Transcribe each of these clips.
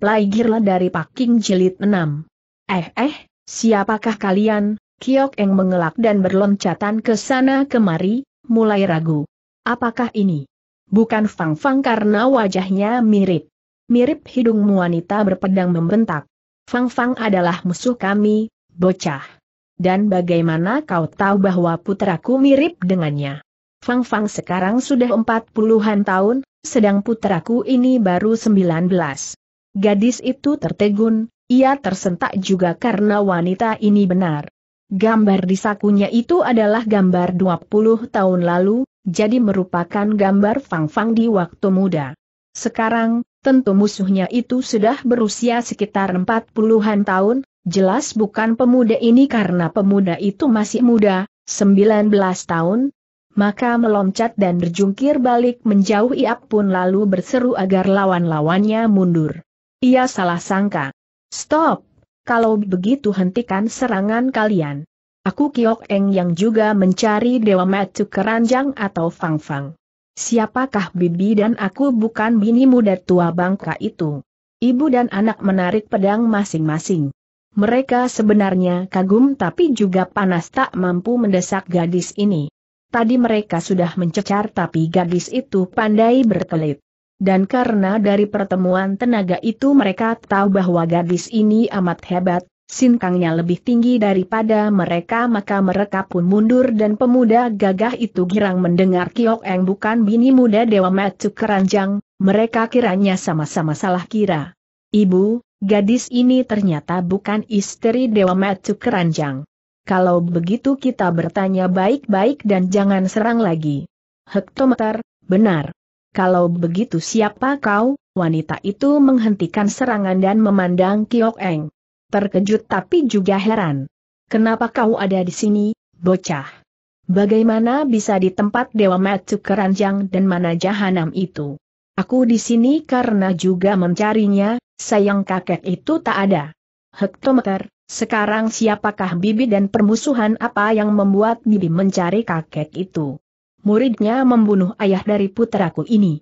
Plaigirla dari Paking Jilid 6. Eh eh, siapakah kalian? Kiok Eng mengelak dan berloncatan ke sana kemari, mulai ragu. Apakah ini? Bukan Fang Fang karena wajahnya mirip. Mirip hidung wanita berpedang membentak. Fang Fang adalah musuh kami, bocah. Dan bagaimana kau tahu bahwa putraku mirip dengannya? Fang Fang sekarang sudah empat puluhan tahun, sedang putraku ini baru sembilan belas. Gadis itu tertegun, ia tersentak juga karena wanita ini benar. Gambar di sakunya itu adalah gambar 20 tahun lalu, jadi merupakan gambar Fang Fang di waktu muda. Sekarang, tentu musuhnya itu sudah berusia sekitar 40-an tahun, jelas bukan pemuda ini karena pemuda itu masih muda, 19 tahun, maka meloncat dan berjungkir balik menjauh ia pun lalu berseru agar lawan-lawannya mundur. Ia salah sangka. Stop! Kalau begitu hentikan serangan kalian. Aku Kiok Eng yang juga mencari Dewa Matu Keranjang atau Fang Fang. Siapakah bibi dan aku bukan bini muda tua bangka itu? Ibu dan anak menarik pedang masing-masing. Mereka sebenarnya kagum tapi juga panas tak mampu mendesak gadis ini. Tadi mereka sudah mencecar tapi gadis itu pandai berkelit dan karena dari pertemuan tenaga itu mereka tahu bahwa gadis ini amat hebat, sinkangnya lebih tinggi daripada mereka maka mereka pun mundur dan pemuda gagah itu girang mendengar Kiok Eng bukan bini muda Dewa Matu Keranjang, mereka kiranya sama-sama salah kira. Ibu, gadis ini ternyata bukan istri Dewa Matu Keranjang. Kalau begitu kita bertanya baik-baik dan jangan serang lagi. Hektometer, benar. Kalau begitu siapa kau? Wanita itu menghentikan serangan dan memandang Kiok Eng. Terkejut tapi juga heran. Kenapa kau ada di sini, bocah? Bagaimana bisa di tempat Dewa Matsu Keranjang dan mana jahanam itu? Aku di sini karena juga mencarinya, sayang kakek itu tak ada. Hektometer, sekarang siapakah Bibi dan permusuhan apa yang membuat Bibi mencari kakek itu? muridnya membunuh ayah dari puteraku ini.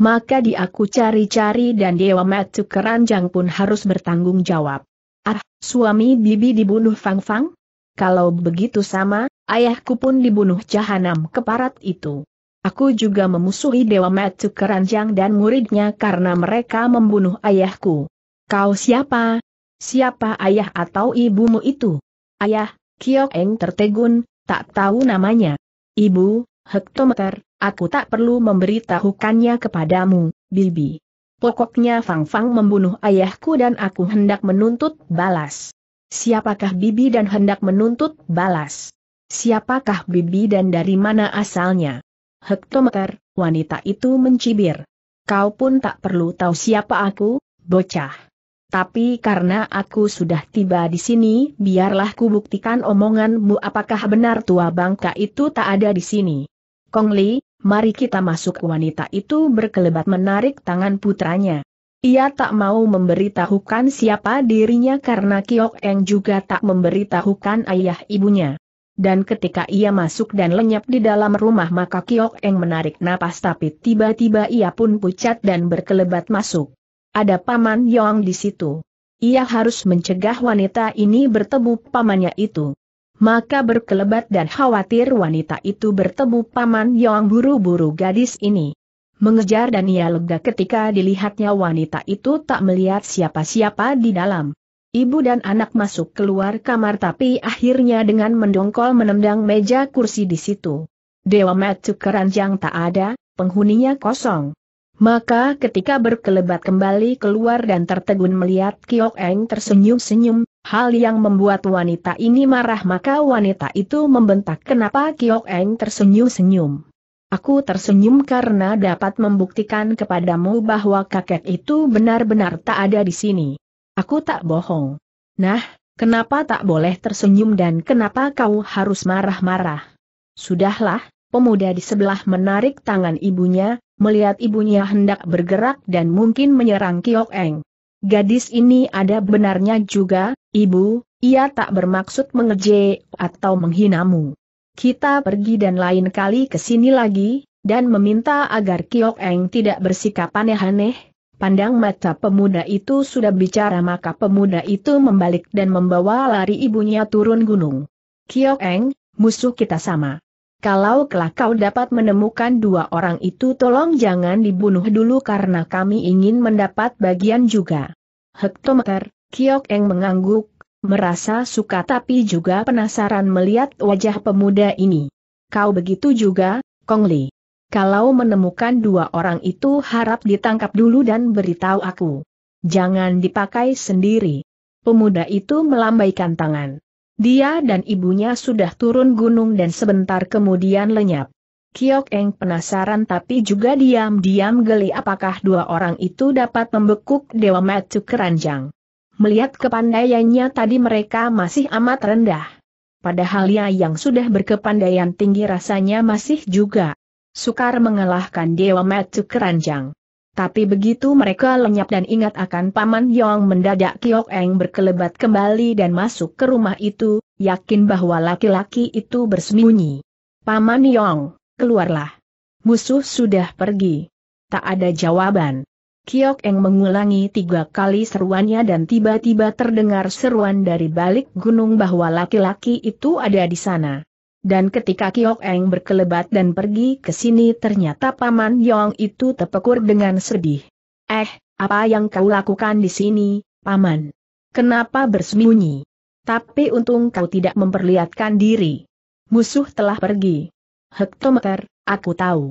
Maka diaku cari-cari dan Dewa Matu Keranjang pun harus bertanggung jawab. Ah, suami Bibi dibunuh Fang Fang? Kalau begitu sama, ayahku pun dibunuh jahanam keparat itu. Aku juga memusuhi Dewa Matu Keranjang dan muridnya karena mereka membunuh ayahku. Kau siapa? Siapa ayah atau ibumu itu? Ayah, Kiok Eng tertegun, tak tahu namanya. Ibu, hektometer, aku tak perlu memberitahukannya kepadamu, Bibi. Pokoknya Fang Fang membunuh ayahku dan aku hendak menuntut balas. Siapakah Bibi dan hendak menuntut balas? Siapakah Bibi dan dari mana asalnya? Hektometer, wanita itu mencibir. Kau pun tak perlu tahu siapa aku, bocah tapi karena aku sudah tiba di sini, biarlah kubuktikan omonganmu apakah benar tua bangka itu tak ada di sini. Kong Li, mari kita masuk wanita itu berkelebat menarik tangan putranya. Ia tak mau memberitahukan siapa dirinya karena Kiok Eng juga tak memberitahukan ayah ibunya. Dan ketika ia masuk dan lenyap di dalam rumah maka Kiok Eng menarik napas tapi tiba-tiba ia pun pucat dan berkelebat masuk. Ada Paman Yong di situ. Ia harus mencegah wanita ini bertemu pamannya itu. Maka berkelebat dan khawatir wanita itu bertemu Paman Yong buru-buru gadis ini. Mengejar dan ia lega ketika dilihatnya wanita itu tak melihat siapa-siapa di dalam. Ibu dan anak masuk keluar kamar tapi akhirnya dengan mendongkol menendang meja kursi di situ. Dewa Mat keranjang tak ada, penghuninya kosong. Maka ketika berkelebat kembali keluar dan tertegun melihat Kiok Eng tersenyum-senyum, hal yang membuat wanita ini marah maka wanita itu membentak kenapa Kiok Eng tersenyum-senyum. Aku tersenyum karena dapat membuktikan kepadamu bahwa kakek itu benar-benar tak ada di sini. Aku tak bohong. Nah, kenapa tak boleh tersenyum dan kenapa kau harus marah-marah? Sudahlah, pemuda di sebelah menarik tangan ibunya, melihat ibunya hendak bergerak dan mungkin menyerang Kiok Eng. Gadis ini ada benarnya juga, ibu, ia tak bermaksud mengeje atau menghinamu. Kita pergi dan lain kali ke sini lagi, dan meminta agar Kiok Eng tidak bersikap aneh-aneh. Pandang mata pemuda itu sudah bicara maka pemuda itu membalik dan membawa lari ibunya turun gunung. Kiok Eng, musuh kita sama. Kalau kelak kau dapat menemukan dua orang itu tolong jangan dibunuh dulu karena kami ingin mendapat bagian juga. Hektometer, Kiok Eng mengangguk, merasa suka tapi juga penasaran melihat wajah pemuda ini. Kau begitu juga, Kong Li. Kalau menemukan dua orang itu harap ditangkap dulu dan beritahu aku. Jangan dipakai sendiri. Pemuda itu melambaikan tangan. Dia dan ibunya sudah turun gunung dan sebentar kemudian lenyap. Kiok Eng penasaran tapi juga diam-diam geli apakah dua orang itu dapat membekuk Dewa Matu Keranjang. Melihat kepandaiannya tadi mereka masih amat rendah. Padahal ia yang sudah berkepandaian tinggi rasanya masih juga sukar mengalahkan Dewa Matu Keranjang. Tapi begitu mereka lenyap dan ingat akan Paman Yong mendadak Kiok Eng berkelebat kembali dan masuk ke rumah itu, yakin bahwa laki-laki itu bersembunyi. Paman Yong, keluarlah. Musuh sudah pergi. Tak ada jawaban. Kiok Eng mengulangi tiga kali seruannya dan tiba-tiba terdengar seruan dari balik gunung bahwa laki-laki itu ada di sana. Dan ketika Kiok Eng berkelebat dan pergi ke sini ternyata Paman Yong itu terpekur dengan sedih. Eh, apa yang kau lakukan di sini, Paman? Kenapa bersembunyi? Tapi untung kau tidak memperlihatkan diri. Musuh telah pergi. Hektometer, aku tahu.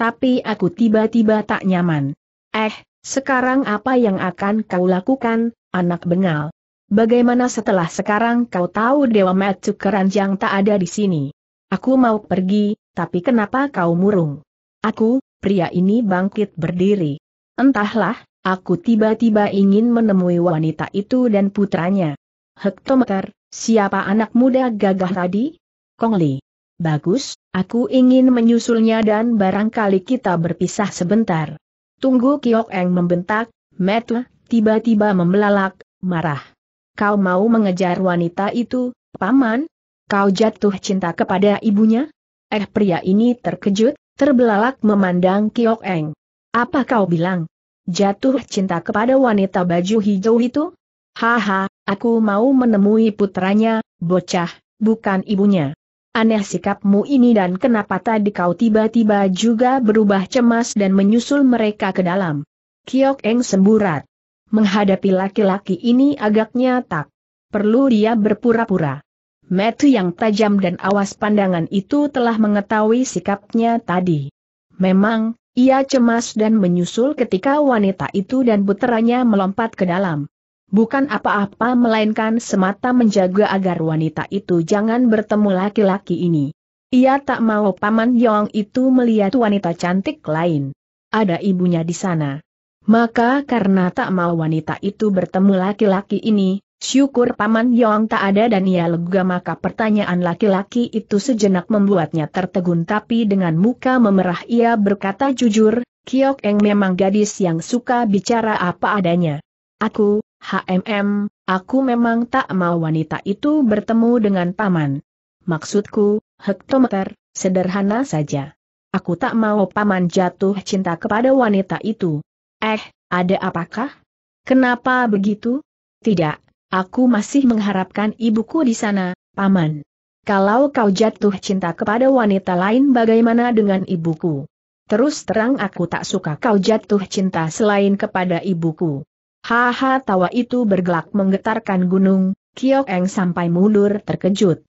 Tapi aku tiba-tiba tak nyaman. Eh, sekarang apa yang akan kau lakukan, anak bengal? Bagaimana setelah sekarang kau tahu Dewa Matsu Keranjang tak ada di sini? Aku mau pergi, tapi kenapa kau murung? Aku, pria ini bangkit berdiri. Entahlah, aku tiba-tiba ingin menemui wanita itu dan putranya. Hektometer, siapa anak muda gagah tadi? Kongli. Bagus, aku ingin menyusulnya dan barangkali kita berpisah sebentar. Tunggu Kiok Eng membentak, Metu, tiba-tiba membelalak, marah. Kau mau mengejar wanita itu, paman? Kau jatuh cinta kepada ibunya? Eh pria ini terkejut, terbelalak memandang Kiok Eng. Apa kau bilang? Jatuh cinta kepada wanita baju hijau itu? Haha, aku mau menemui putranya, bocah, bukan ibunya. Aneh sikapmu ini dan kenapa tadi kau tiba-tiba juga berubah cemas dan menyusul mereka ke dalam. Kiok Eng semburat. Menghadapi laki-laki ini agaknya tak perlu dia berpura-pura. Metu yang tajam dan awas pandangan itu telah mengetahui sikapnya tadi. Memang, ia cemas dan menyusul ketika wanita itu dan puteranya melompat ke dalam. Bukan apa-apa melainkan semata menjaga agar wanita itu jangan bertemu laki-laki ini. Ia tak mau Paman Yong itu melihat wanita cantik lain. Ada ibunya di sana. Maka karena tak mau wanita itu bertemu laki-laki ini, syukur Paman Yong tak ada dan ia lega maka pertanyaan laki-laki itu sejenak membuatnya tertegun tapi dengan muka memerah ia berkata jujur, Kiok Eng memang gadis yang suka bicara apa adanya. Aku, HMM, aku memang tak mau wanita itu bertemu dengan Paman. Maksudku, hektometer, sederhana saja. Aku tak mau Paman jatuh cinta kepada wanita itu. Eh, ada apakah? Kenapa begitu? Tidak, aku masih mengharapkan ibuku di sana, Paman. Kalau kau jatuh cinta kepada wanita lain bagaimana dengan ibuku? Terus terang aku tak suka kau jatuh cinta selain kepada ibuku. Haha tawa itu bergelak menggetarkan gunung, Kiok Eng sampai mundur terkejut.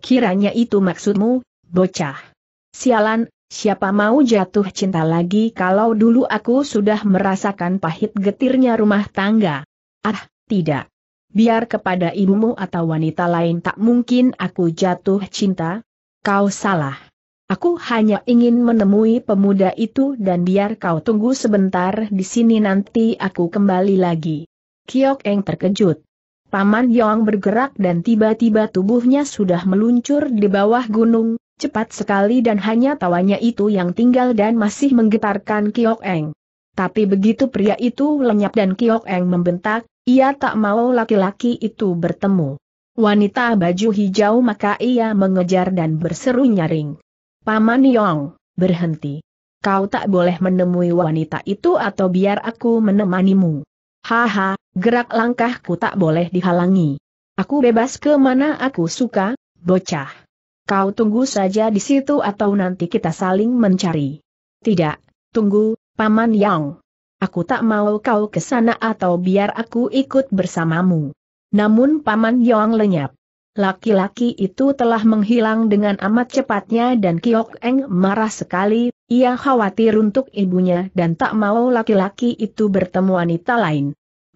Kiranya itu maksudmu, bocah. Sialan, Siapa mau jatuh cinta lagi kalau dulu aku sudah merasakan pahit getirnya rumah tangga? Ah, tidak. Biar kepada ibumu atau wanita lain tak mungkin aku jatuh cinta? Kau salah. Aku hanya ingin menemui pemuda itu dan biar kau tunggu sebentar di sini nanti aku kembali lagi. Kiok Eng terkejut. Paman Yong bergerak dan tiba-tiba tubuhnya sudah meluncur di bawah gunung, Cepat sekali dan hanya tawanya itu yang tinggal dan masih menggetarkan Kiok Eng. Tapi begitu pria itu lenyap dan Kiok Eng membentak, ia tak mau laki-laki itu bertemu. Wanita baju hijau maka ia mengejar dan berseru nyaring. Paman Yong, berhenti. Kau tak boleh menemui wanita itu atau biar aku menemanimu. Haha, gerak langkahku tak boleh dihalangi. Aku bebas kemana aku suka, bocah. Kau tunggu saja di situ atau nanti kita saling mencari. Tidak, tunggu, Paman Yang. Aku tak mau kau ke sana atau biar aku ikut bersamamu. Namun Paman Yang lenyap. Laki-laki itu telah menghilang dengan amat cepatnya dan Kiok Eng marah sekali, ia khawatir untuk ibunya dan tak mau laki-laki itu bertemu wanita lain.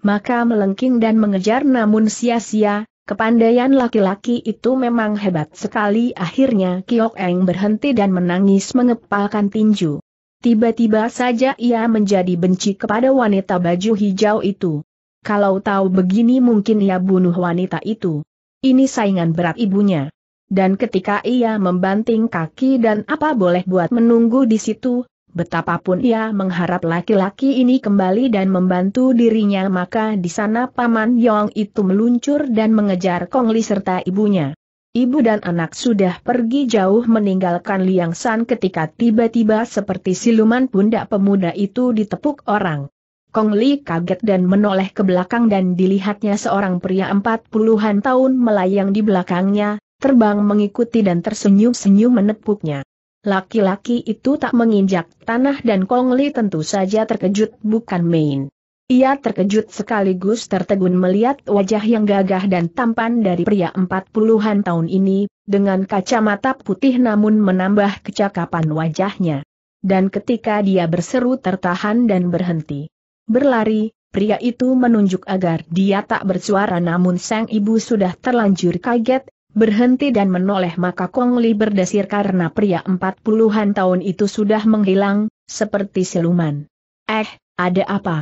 Maka melengking dan mengejar namun sia-sia, Kepandaian laki-laki itu memang hebat sekali akhirnya Kiok Eng berhenti dan menangis mengepalkan tinju. Tiba-tiba saja ia menjadi benci kepada wanita baju hijau itu. Kalau tahu begini mungkin ia bunuh wanita itu. Ini saingan berat ibunya. Dan ketika ia membanting kaki dan apa boleh buat menunggu di situ, Betapapun ia mengharap laki-laki ini kembali dan membantu dirinya maka di sana Paman Yong itu meluncur dan mengejar Kong Li serta ibunya. Ibu dan anak sudah pergi jauh meninggalkan Liang San ketika tiba-tiba seperti siluman pundak pemuda itu ditepuk orang. Kong Li kaget dan menoleh ke belakang dan dilihatnya seorang pria empat puluhan tahun melayang di belakangnya, terbang mengikuti dan tersenyum-senyum menepuknya. Laki-laki itu tak menginjak tanah dan Kong Li tentu saja terkejut bukan main. Ia terkejut sekaligus tertegun melihat wajah yang gagah dan tampan dari pria empat puluhan tahun ini, dengan kacamata putih namun menambah kecakapan wajahnya. Dan ketika dia berseru tertahan dan berhenti. Berlari, pria itu menunjuk agar dia tak bersuara namun sang ibu sudah terlanjur kaget, berhenti dan menoleh maka Kong Li berdesir karena pria empat puluhan tahun itu sudah menghilang, seperti siluman. Eh, ada apa?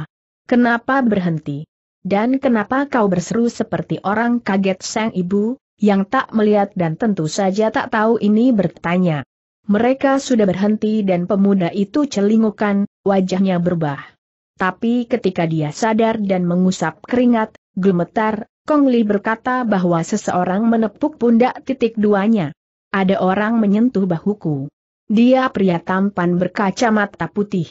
Kenapa berhenti? Dan kenapa kau berseru seperti orang kaget sang ibu, yang tak melihat dan tentu saja tak tahu ini bertanya. Mereka sudah berhenti dan pemuda itu celingukan, wajahnya berubah. Tapi ketika dia sadar dan mengusap keringat, gemetar, Kong Li berkata bahwa seseorang menepuk pundak titik duanya. Ada orang menyentuh bahuku. Dia pria tampan berkacamata putih.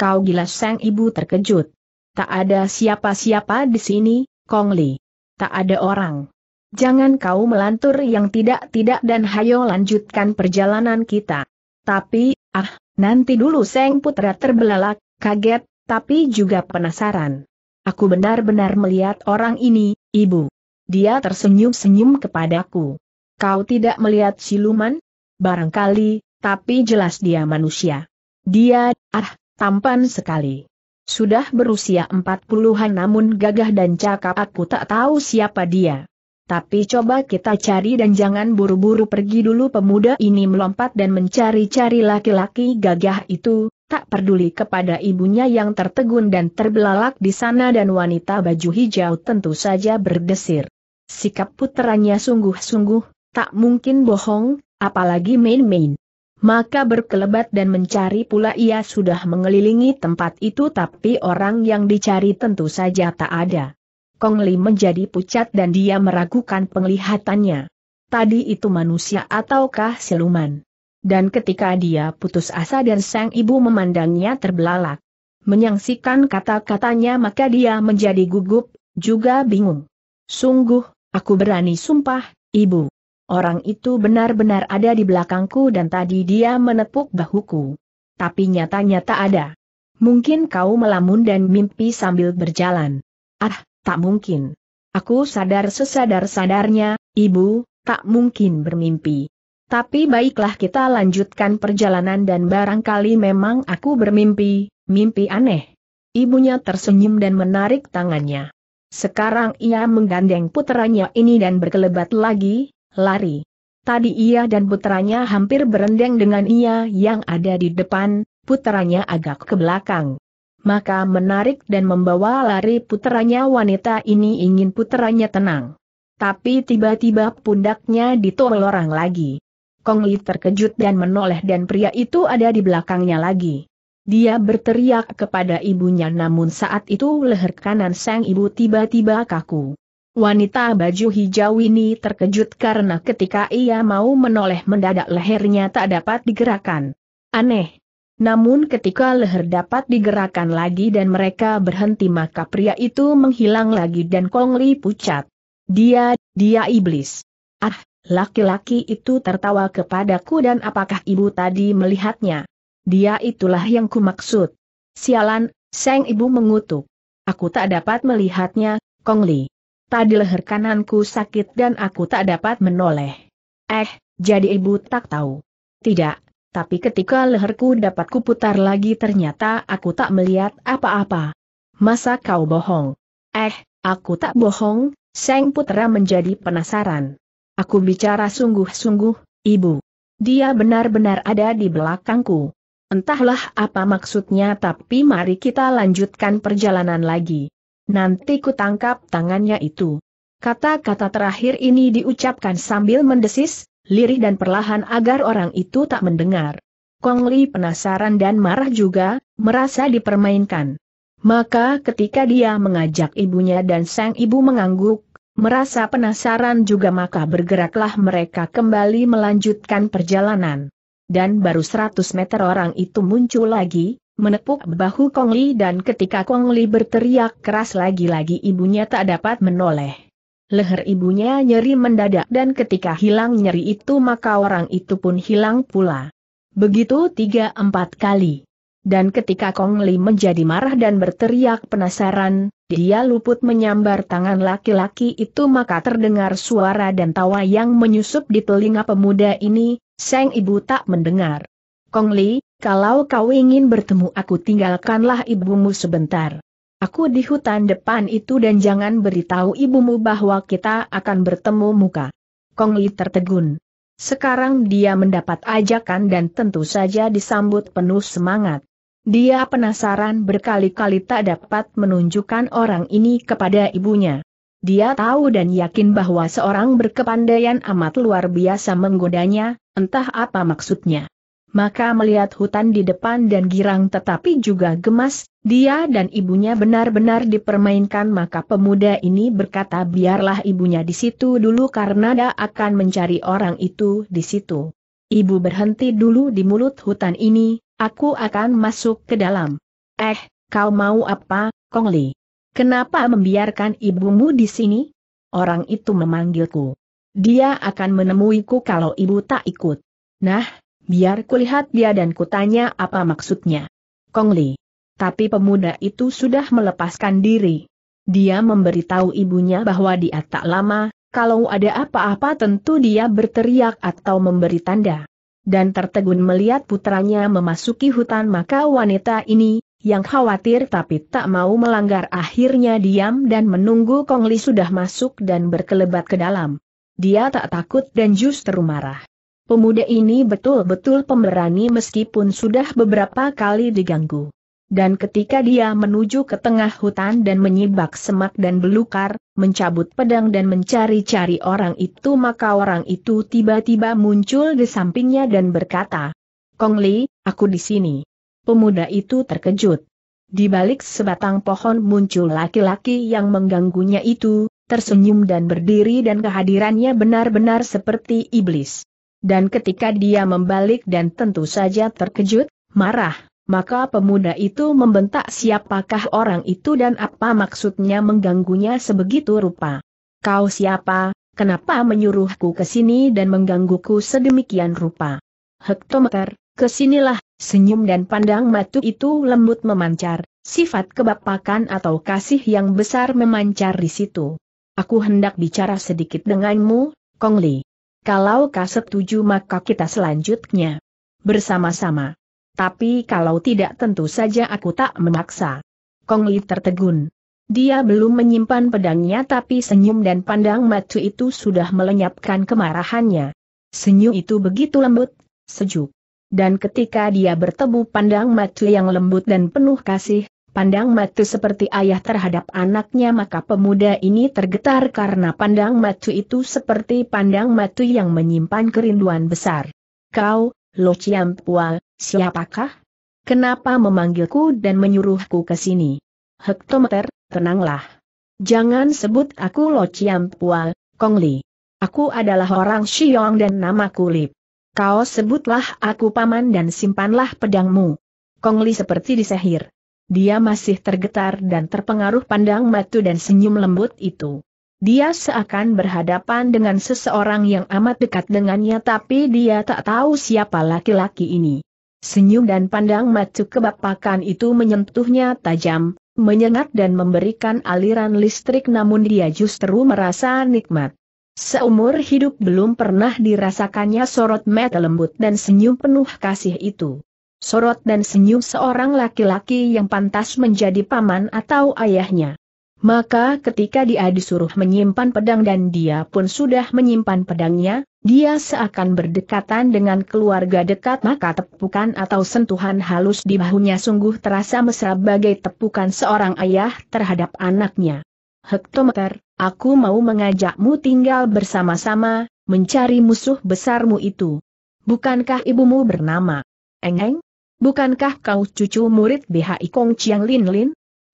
Kau gila sang ibu terkejut. Tak ada siapa-siapa di sini, Kong Li. Tak ada orang. Jangan kau melantur yang tidak-tidak dan hayo lanjutkan perjalanan kita. Tapi, ah, nanti dulu Sang Putra terbelalak, kaget, tapi juga penasaran. Aku benar-benar melihat orang ini, Ibu. Dia tersenyum-senyum kepadaku. Kau tidak melihat siluman? Barangkali, tapi jelas dia manusia. Dia, ah, tampan sekali. Sudah berusia empat puluhan namun gagah dan cakap aku tak tahu siapa dia. Tapi coba kita cari dan jangan buru-buru pergi dulu pemuda ini melompat dan mencari-cari laki-laki gagah itu, tak peduli kepada ibunya yang tertegun dan terbelalak di sana dan wanita baju hijau tentu saja berdesir. Sikap putranya sungguh-sungguh, tak mungkin bohong, apalagi main-main. Maka berkelebat dan mencari pula ia sudah mengelilingi tempat itu tapi orang yang dicari tentu saja tak ada. Kong Li menjadi pucat dan dia meragukan penglihatannya. Tadi itu manusia ataukah siluman? Dan ketika dia putus asa dan sang ibu memandangnya terbelalak. menyaksikan kata-katanya maka dia menjadi gugup, juga bingung. Sungguh, aku berani sumpah, ibu. Orang itu benar-benar ada di belakangku dan tadi dia menepuk bahuku. Tapi nyatanya tak ada. Mungkin kau melamun dan mimpi sambil berjalan. Ah, tak mungkin. Aku sadar sesadar-sadarnya, ibu, tak mungkin bermimpi. Tapi baiklah kita lanjutkan perjalanan dan barangkali memang aku bermimpi, mimpi aneh. Ibunya tersenyum dan menarik tangannya. Sekarang ia menggandeng putranya ini dan berkelebat lagi, lari. Tadi ia dan putranya hampir berendeng dengan ia yang ada di depan, putranya agak ke belakang. Maka menarik dan membawa lari putranya wanita ini ingin putranya tenang. Tapi tiba-tiba pundaknya ditolong orang lagi. Kong Li terkejut dan menoleh dan pria itu ada di belakangnya lagi. Dia berteriak kepada ibunya namun saat itu leher kanan sang ibu tiba-tiba kaku. Wanita baju hijau ini terkejut karena ketika ia mau menoleh mendadak lehernya tak dapat digerakkan. Aneh. Namun ketika leher dapat digerakkan lagi dan mereka berhenti maka pria itu menghilang lagi dan Kong Li pucat. Dia, dia iblis. Ah, Laki-laki itu tertawa kepadaku dan apakah ibu tadi melihatnya? Dia itulah yang kumaksud. Sialan, Seng ibu mengutuk. Aku tak dapat melihatnya, Kong Li. Tadi leher kananku sakit dan aku tak dapat menoleh. Eh, jadi ibu tak tahu. Tidak, tapi ketika leherku dapat kuputar lagi ternyata aku tak melihat apa-apa. Masa kau bohong? Eh, aku tak bohong, Seng Putra menjadi penasaran. Aku bicara sungguh-sungguh, Ibu. Dia benar-benar ada di belakangku. Entahlah apa maksudnya tapi mari kita lanjutkan perjalanan lagi. Nanti ku tangkap tangannya itu. Kata-kata terakhir ini diucapkan sambil mendesis, lirih dan perlahan agar orang itu tak mendengar. Kong Li penasaran dan marah juga, merasa dipermainkan. Maka ketika dia mengajak ibunya dan sang ibu mengangguk, Merasa penasaran juga maka bergeraklah mereka kembali melanjutkan perjalanan. Dan baru 100 meter orang itu muncul lagi, menepuk bahu Kong Li dan ketika Kong Li berteriak keras lagi-lagi ibunya tak dapat menoleh. Leher ibunya nyeri mendadak dan ketika hilang nyeri itu maka orang itu pun hilang pula. Begitu tiga empat kali. Dan ketika Kong Li menjadi marah dan berteriak penasaran, dia luput menyambar tangan laki-laki itu maka terdengar suara dan tawa yang menyusup di telinga pemuda ini, Seng ibu tak mendengar. Kong Li, kalau kau ingin bertemu aku tinggalkanlah ibumu sebentar. Aku di hutan depan itu dan jangan beritahu ibumu bahwa kita akan bertemu muka. Kong Li tertegun. Sekarang dia mendapat ajakan dan tentu saja disambut penuh semangat. Dia penasaran berkali-kali tak dapat menunjukkan orang ini kepada ibunya. Dia tahu dan yakin bahwa seorang berkepandaian amat luar biasa menggodanya, entah apa maksudnya. Maka melihat hutan di depan dan girang tetapi juga gemas, dia dan ibunya benar-benar dipermainkan maka pemuda ini berkata biarlah ibunya di situ dulu karena dia akan mencari orang itu di situ. Ibu berhenti dulu di mulut hutan ini, Aku akan masuk ke dalam. Eh, kau mau apa, Kongli? Kenapa membiarkan ibumu di sini? Orang itu memanggilku. Dia akan menemuiku kalau ibu tak ikut. Nah, biar kulihat dia dan kutanya apa maksudnya. Kongli. Tapi pemuda itu sudah melepaskan diri. Dia memberitahu ibunya bahwa dia tak lama, kalau ada apa-apa tentu dia berteriak atau memberi tanda dan tertegun melihat putranya memasuki hutan maka wanita ini, yang khawatir tapi tak mau melanggar akhirnya diam dan menunggu Kongli sudah masuk dan berkelebat ke dalam. Dia tak takut dan justru marah. Pemuda ini betul-betul pemberani meskipun sudah beberapa kali diganggu dan ketika dia menuju ke tengah hutan dan menyibak semak dan belukar, mencabut pedang dan mencari-cari orang itu maka orang itu tiba-tiba muncul di sampingnya dan berkata, Kong Li, aku di sini. Pemuda itu terkejut. Di balik sebatang pohon muncul laki-laki yang mengganggunya itu, tersenyum dan berdiri dan kehadirannya benar-benar seperti iblis. Dan ketika dia membalik dan tentu saja terkejut, marah, maka pemuda itu membentak siapakah orang itu dan apa maksudnya mengganggunya sebegitu rupa. Kau siapa, kenapa menyuruhku ke sini dan menggangguku sedemikian rupa? Hektometer, kesinilah, senyum dan pandang matu itu lembut memancar, sifat kebapakan atau kasih yang besar memancar di situ. Aku hendak bicara sedikit denganmu, Kongli. Kalau kau setuju maka kita selanjutnya. Bersama-sama. Tapi kalau tidak tentu saja aku tak memaksa. Kong Li tertegun. Dia belum menyimpan pedangnya tapi senyum dan pandang matu itu sudah melenyapkan kemarahannya. Senyum itu begitu lembut, sejuk. Dan ketika dia bertemu pandang matu yang lembut dan penuh kasih, pandang matu seperti ayah terhadap anaknya maka pemuda ini tergetar karena pandang matu itu seperti pandang matu yang menyimpan kerinduan besar. Kau, Lo Chiam Pua, Siapakah? Kenapa memanggilku dan menyuruhku ke sini? Hektometer, tenanglah. Jangan sebut aku Lo Chiam Pual, Li. Aku adalah orang Xiong dan nama kulip. Kau sebutlah aku paman dan simpanlah pedangmu. Kong Li seperti disehir. Dia masih tergetar dan terpengaruh pandang matu dan senyum lembut itu. Dia seakan berhadapan dengan seseorang yang amat dekat dengannya tapi dia tak tahu siapa laki-laki ini. Senyum dan pandang macu kebapakan itu menyentuhnya tajam, menyengat dan memberikan aliran listrik namun dia justru merasa nikmat. Seumur hidup belum pernah dirasakannya sorot mata lembut dan senyum penuh kasih itu. Sorot dan senyum seorang laki-laki yang pantas menjadi paman atau ayahnya. Maka ketika dia disuruh menyimpan pedang dan dia pun sudah menyimpan pedangnya, dia seakan berdekatan dengan keluarga dekat maka tepukan atau sentuhan halus di bahunya sungguh terasa mesra bagai tepukan seorang ayah terhadap anaknya. Hektometer, aku mau mengajakmu tinggal bersama-sama, mencari musuh besarmu itu. Bukankah ibumu bernama Engeng? Bukankah kau cucu murid BHI Kong Chiang Lin Lin?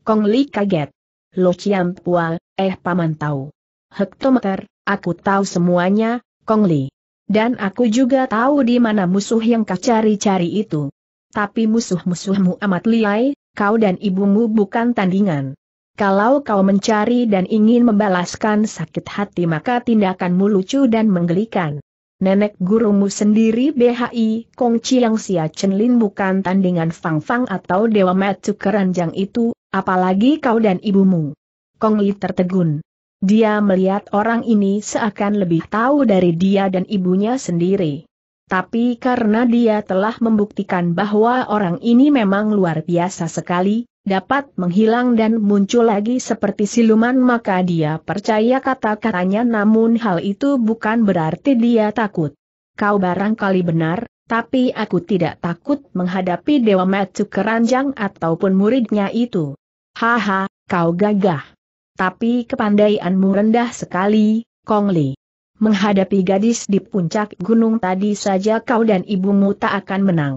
Kong Li kaget. Lo Chiang Pual, eh paman tahu. Hektometer, aku tahu semuanya, Kong Li, Dan aku juga tahu di mana musuh yang kau cari-cari itu. Tapi musuh-musuhmu amat liai, kau dan ibumu bukan tandingan. Kalau kau mencari dan ingin membalaskan sakit hati maka tindakanmu lucu dan menggelikan. Nenek gurumu sendiri BHI Kong Chiang Sia Chen Lin bukan tandingan Fang Fang atau Dewa Metu Keranjang itu, apalagi kau dan ibumu. Kong Li tertegun. Dia melihat orang ini seakan lebih tahu dari dia dan ibunya sendiri. Tapi karena dia telah membuktikan bahwa orang ini memang luar biasa sekali, dapat menghilang dan muncul lagi seperti siluman maka dia percaya kata-katanya namun hal itu bukan berarti dia takut. Kau barangkali benar, tapi aku tidak takut menghadapi Dewa Matsu Keranjang ataupun muridnya itu. Haha, kau gagah tapi kepandaianmu rendah sekali, Kong Li. Menghadapi gadis di puncak gunung tadi saja kau dan ibumu tak akan menang.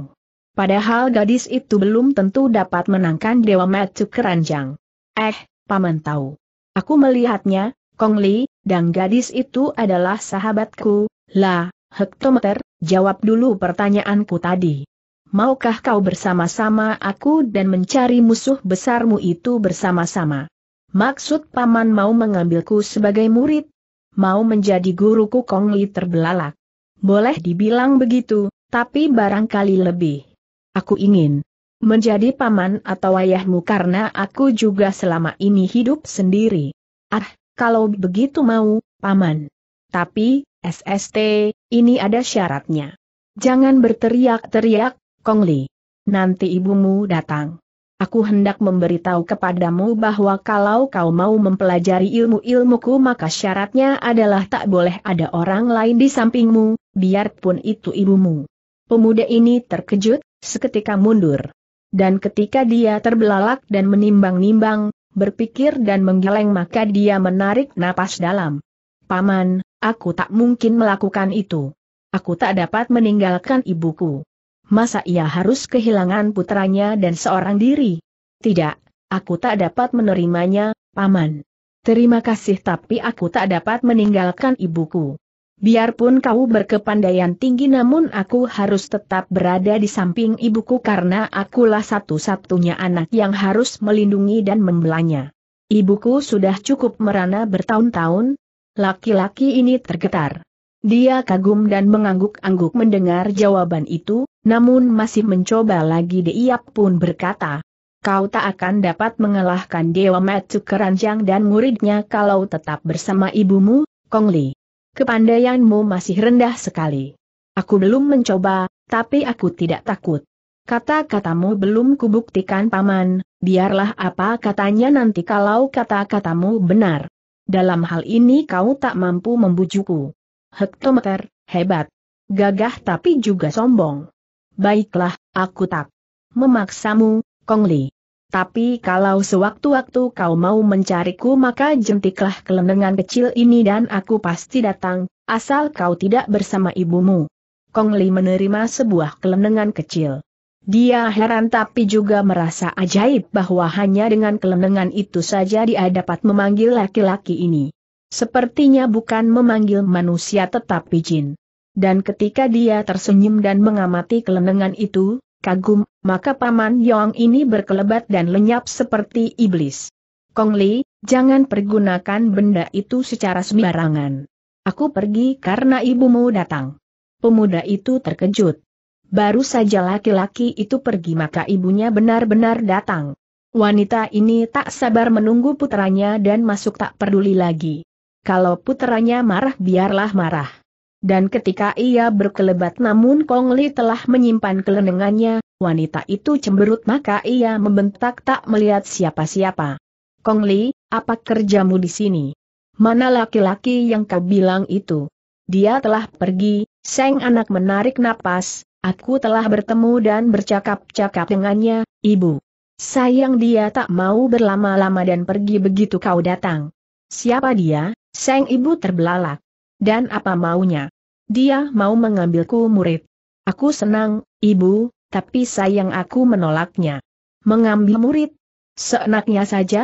Padahal gadis itu belum tentu dapat menangkan Dewa Metu Keranjang. Eh, Paman tahu. Aku melihatnya, Kong Li, dan gadis itu adalah sahabatku, lah, hektometer, jawab dulu pertanyaanku tadi. Maukah kau bersama-sama aku dan mencari musuh besarmu itu bersama-sama? Maksud paman mau mengambilku sebagai murid? Mau menjadi guruku Kongli terbelalak. Boleh dibilang begitu, tapi barangkali lebih. Aku ingin menjadi paman atau ayahmu karena aku juga selama ini hidup sendiri. Ah, kalau begitu mau, paman. Tapi, SST, ini ada syaratnya. Jangan berteriak-teriak, Kongli. Nanti ibumu datang. Aku hendak memberitahu kepadamu bahwa kalau kau mau mempelajari ilmu-ilmuku maka syaratnya adalah tak boleh ada orang lain di sampingmu, biarpun itu ibumu. Pemuda ini terkejut, seketika mundur. Dan ketika dia terbelalak dan menimbang-nimbang, berpikir dan menggeleng maka dia menarik napas dalam. Paman, aku tak mungkin melakukan itu. Aku tak dapat meninggalkan ibuku masa ia harus kehilangan putranya dan seorang diri? Tidak, aku tak dapat menerimanya, Paman. Terima kasih tapi aku tak dapat meninggalkan ibuku. Biarpun kau berkepandaian tinggi namun aku harus tetap berada di samping ibuku karena akulah satu-satunya anak yang harus melindungi dan membelanya. Ibuku sudah cukup merana bertahun-tahun, laki-laki ini tergetar. Dia kagum dan mengangguk-angguk mendengar jawaban itu, namun masih mencoba lagi dia pun berkata, Kau tak akan dapat mengalahkan Dewa Matsu Keranjang dan muridnya kalau tetap bersama ibumu, Kongli. Kepandaianmu masih rendah sekali. Aku belum mencoba, tapi aku tidak takut. Kata-katamu belum kubuktikan paman, biarlah apa katanya nanti kalau kata-katamu benar. Dalam hal ini kau tak mampu membujukku hektometer, hebat. Gagah tapi juga sombong. Baiklah, aku tak memaksamu, Kongli. Tapi kalau sewaktu-waktu kau mau mencariku maka jentiklah kelenengan kecil ini dan aku pasti datang, asal kau tidak bersama ibumu. Kongli menerima sebuah kelenengan kecil. Dia heran tapi juga merasa ajaib bahwa hanya dengan kelenengan itu saja dia dapat memanggil laki-laki ini. Sepertinya bukan memanggil manusia tetapi jin. Dan ketika dia tersenyum dan mengamati kelenengan itu, kagum, maka Paman Yong ini berkelebat dan lenyap seperti iblis. Kong Li, jangan pergunakan benda itu secara sembarangan. Aku pergi karena ibumu datang. Pemuda itu terkejut. Baru saja laki-laki itu pergi maka ibunya benar-benar datang. Wanita ini tak sabar menunggu putranya dan masuk tak peduli lagi kalau putranya marah biarlah marah. Dan ketika ia berkelebat namun Kong Li telah menyimpan kelenengannya, wanita itu cemberut maka ia membentak tak melihat siapa-siapa. Kong Li, apa kerjamu di sini? Mana laki-laki yang kau bilang itu? Dia telah pergi, Seng anak menarik napas, aku telah bertemu dan bercakap-cakap dengannya, ibu. Sayang dia tak mau berlama-lama dan pergi begitu kau datang. Siapa dia? Seng ibu terbelalak. Dan apa maunya? Dia mau mengambilku murid. Aku senang, ibu, tapi sayang aku menolaknya. Mengambil murid? Seenaknya saja?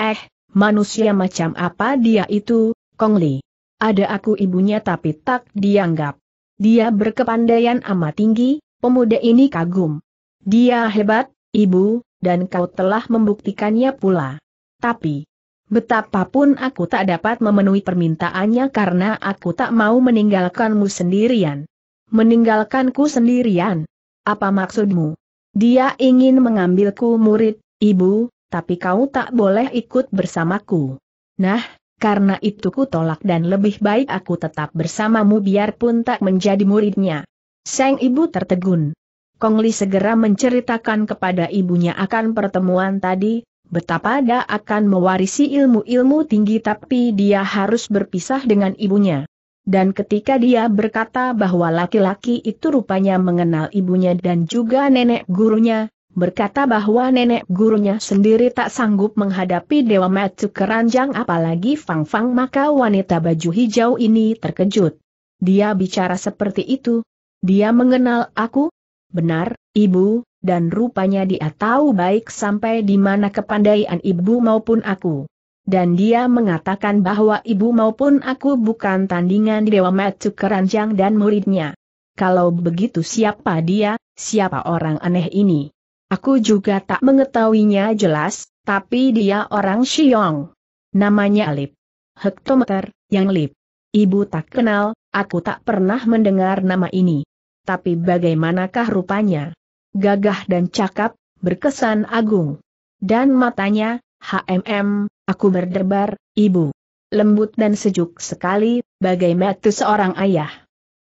Eh, manusia macam apa dia itu, Kong Li? Ada aku ibunya tapi tak dianggap. Dia berkepandaian amat tinggi, pemuda ini kagum. Dia hebat, ibu, dan kau telah membuktikannya pula. Tapi, Betapapun aku tak dapat memenuhi permintaannya karena aku tak mau meninggalkanmu sendirian. Meninggalkanku sendirian? Apa maksudmu? Dia ingin mengambilku murid, ibu, tapi kau tak boleh ikut bersamaku. Nah, karena itu ku tolak dan lebih baik aku tetap bersamamu biarpun tak menjadi muridnya. Sang ibu tertegun. Kongli segera menceritakan kepada ibunya akan pertemuan tadi, Betapa dia akan mewarisi ilmu-ilmu tinggi tapi dia harus berpisah dengan ibunya. Dan ketika dia berkata bahwa laki-laki itu rupanya mengenal ibunya dan juga nenek gurunya, berkata bahwa nenek gurunya sendiri tak sanggup menghadapi Dewa Matsu Keranjang apalagi Fang Fang maka wanita baju hijau ini terkejut. Dia bicara seperti itu. Dia mengenal aku? Benar, ibu, dan rupanya dia tahu baik sampai di mana kepandaian ibu maupun aku. Dan dia mengatakan bahwa ibu maupun aku bukan tandingan Dewa Matsu Keranjang dan muridnya. Kalau begitu siapa dia, siapa orang aneh ini? Aku juga tak mengetahuinya jelas, tapi dia orang Xiong. Namanya Lip. Hektometer, yang Lip. Ibu tak kenal, aku tak pernah mendengar nama ini. Tapi bagaimanakah rupanya? gagah dan cakap, berkesan agung. Dan matanya, HMM, aku berdebar, ibu. Lembut dan sejuk sekali, bagai mata seorang ayah.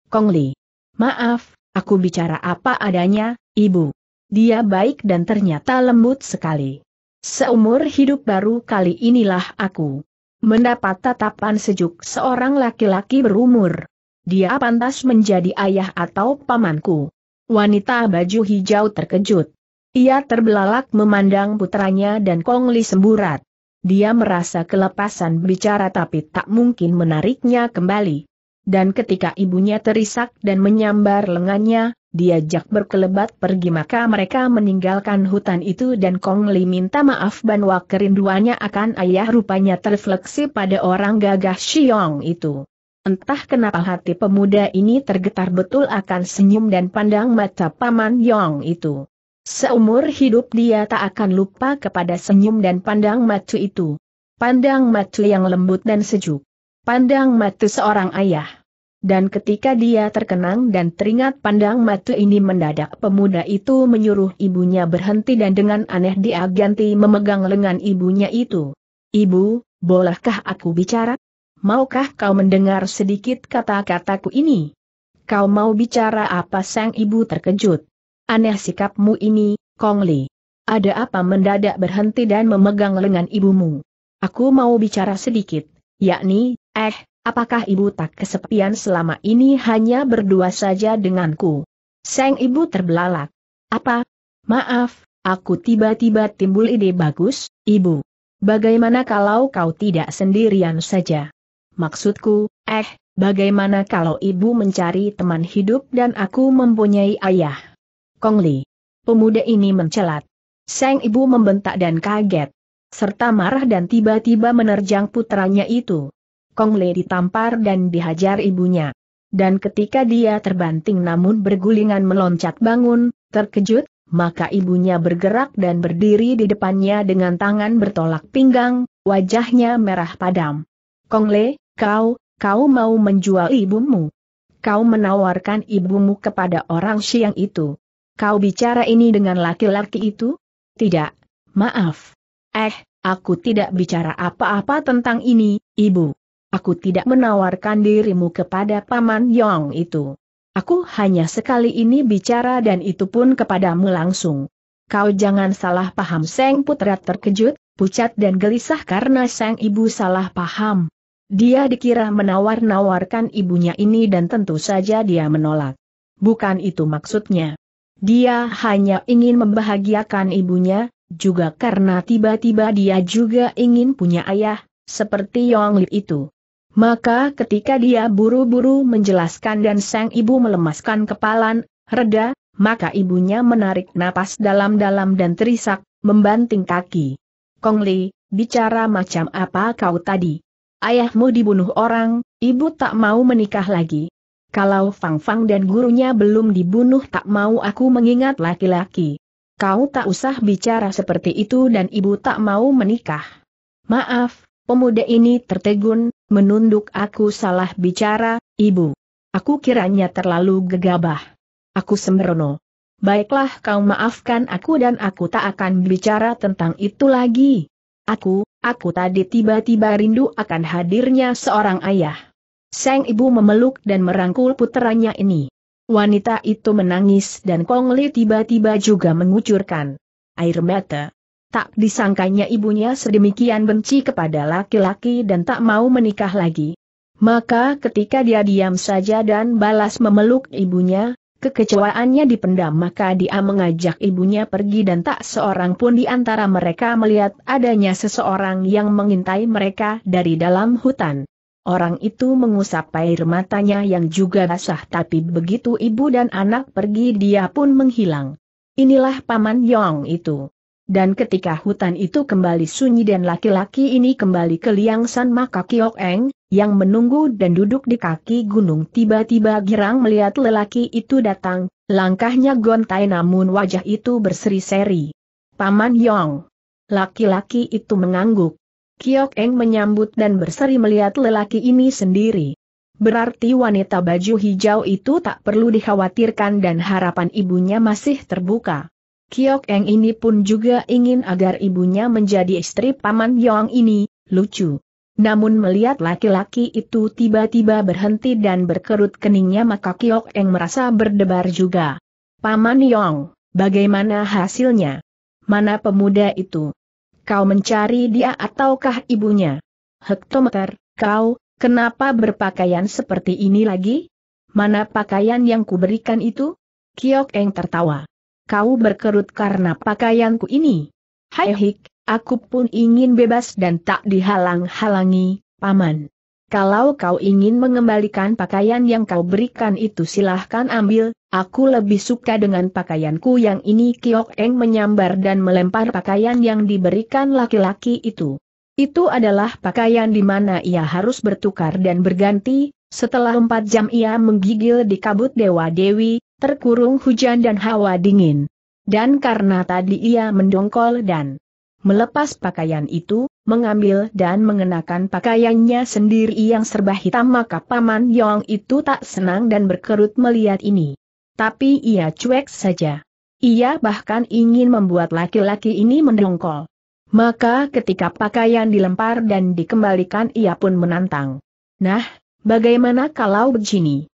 Kong Li, Maaf, aku bicara apa adanya, ibu. Dia baik dan ternyata lembut sekali. Seumur hidup baru kali inilah aku mendapat tatapan sejuk seorang laki-laki berumur. Dia pantas menjadi ayah atau pamanku. Wanita baju hijau terkejut. Ia terbelalak memandang putranya dan Kong Kongli semburat. Dia merasa kelepasan bicara tapi tak mungkin menariknya kembali. Dan ketika ibunya terisak dan menyambar lengannya, diajak berkelebat pergi maka mereka meninggalkan hutan itu dan Kong Kongli minta maaf bahwa kerinduannya akan ayah rupanya terfleksi pada orang gagah Xiong itu. Entah kenapa hati pemuda ini tergetar betul akan senyum dan pandang mata Paman Yong itu. Seumur hidup dia tak akan lupa kepada senyum dan pandang mata itu. Pandang mata yang lembut dan sejuk. Pandang mata seorang ayah. Dan ketika dia terkenang dan teringat pandang mata ini mendadak pemuda itu menyuruh ibunya berhenti dan dengan aneh dia ganti memegang lengan ibunya itu. Ibu, bolehkah aku bicara? maukah kau mendengar sedikit kata-kataku ini? Kau mau bicara apa sang ibu terkejut? Aneh sikapmu ini, Kong Li. Ada apa mendadak berhenti dan memegang lengan ibumu? Aku mau bicara sedikit, yakni, eh, apakah ibu tak kesepian selama ini hanya berdua saja denganku? Sang ibu terbelalak. Apa? Maaf, aku tiba-tiba timbul ide bagus, ibu. Bagaimana kalau kau tidak sendirian saja? Maksudku, eh, bagaimana kalau ibu mencari teman hidup dan aku mempunyai ayah? Kong Li, Pemuda ini mencelat. Seng ibu membentak dan kaget. Serta marah dan tiba-tiba menerjang putranya itu. Kong Li ditampar dan dihajar ibunya. Dan ketika dia terbanting namun bergulingan meloncat bangun, terkejut, maka ibunya bergerak dan berdiri di depannya dengan tangan bertolak pinggang, wajahnya merah padam. Kong Le, Kau, kau mau menjual ibumu. Kau menawarkan ibumu kepada orang siang itu. Kau bicara ini dengan laki-laki itu? Tidak, maaf. Eh, aku tidak bicara apa-apa tentang ini, ibu. Aku tidak menawarkan dirimu kepada Paman Yong itu. Aku hanya sekali ini bicara dan itu pun kepadamu langsung. Kau jangan salah paham Seng Putra terkejut, pucat dan gelisah karena Sang Ibu salah paham. Dia dikira menawar-nawarkan ibunya ini dan tentu saja dia menolak. Bukan itu maksudnya. Dia hanya ingin membahagiakan ibunya, juga karena tiba-tiba dia juga ingin punya ayah, seperti Yong Li itu. Maka ketika dia buru-buru menjelaskan dan sang ibu melemaskan kepalan, reda, maka ibunya menarik napas dalam-dalam dan terisak, membanting kaki. Kong Li, bicara macam apa kau tadi? ayahmu dibunuh orang, ibu tak mau menikah lagi. Kalau Fang Fang dan gurunya belum dibunuh tak mau aku mengingat laki-laki. Kau tak usah bicara seperti itu dan ibu tak mau menikah. Maaf, pemuda ini tertegun, menunduk aku salah bicara, ibu. Aku kiranya terlalu gegabah. Aku sembrono. Baiklah kau maafkan aku dan aku tak akan bicara tentang itu lagi. Aku, aku tadi tiba-tiba rindu akan hadirnya seorang ayah. Seng ibu memeluk dan merangkul puteranya ini. Wanita itu menangis dan Kong Kongli tiba-tiba juga mengucurkan air mata. Tak disangkanya ibunya sedemikian benci kepada laki-laki dan tak mau menikah lagi. Maka ketika dia diam saja dan balas memeluk ibunya, Kekecewaannya dipendam maka dia mengajak ibunya pergi dan tak seorang pun di antara mereka melihat adanya seseorang yang mengintai mereka dari dalam hutan. Orang itu mengusap air matanya yang juga basah tapi begitu ibu dan anak pergi dia pun menghilang. Inilah Paman Yong itu. Dan ketika hutan itu kembali sunyi dan laki-laki ini kembali ke Liang San maka Kiok Eng, yang menunggu dan duduk di kaki gunung tiba-tiba girang melihat lelaki itu datang, langkahnya gontai namun wajah itu berseri-seri. Paman Yong. Laki-laki itu mengangguk. Kiok Eng menyambut dan berseri melihat lelaki ini sendiri. Berarti wanita baju hijau itu tak perlu dikhawatirkan dan harapan ibunya masih terbuka. Kiok Eng ini pun juga ingin agar ibunya menjadi istri Paman Yong ini, lucu. Namun melihat laki-laki itu tiba-tiba berhenti dan berkerut keningnya maka Kiok Eng merasa berdebar juga. Paman Yong, bagaimana hasilnya? Mana pemuda itu? Kau mencari dia ataukah ibunya? Hektometer, kau, kenapa berpakaian seperti ini lagi? Mana pakaian yang kuberikan itu? Kiok Eng tertawa kau berkerut karena pakaianku ini. Hai hik, aku pun ingin bebas dan tak dihalang-halangi, paman. Kalau kau ingin mengembalikan pakaian yang kau berikan itu silahkan ambil, aku lebih suka dengan pakaianku yang ini Kiok Eng menyambar dan melempar pakaian yang diberikan laki-laki itu. Itu adalah pakaian di mana ia harus bertukar dan berganti, setelah empat jam ia menggigil di kabut Dewa Dewi, terkurung hujan dan hawa dingin. Dan karena tadi ia mendongkol dan melepas pakaian itu, mengambil dan mengenakan pakaiannya sendiri yang serba hitam maka Paman Yong itu tak senang dan berkerut melihat ini. Tapi ia cuek saja. Ia bahkan ingin membuat laki-laki ini mendongkol. Maka ketika pakaian dilempar dan dikembalikan ia pun menantang. Nah, bagaimana kalau begini?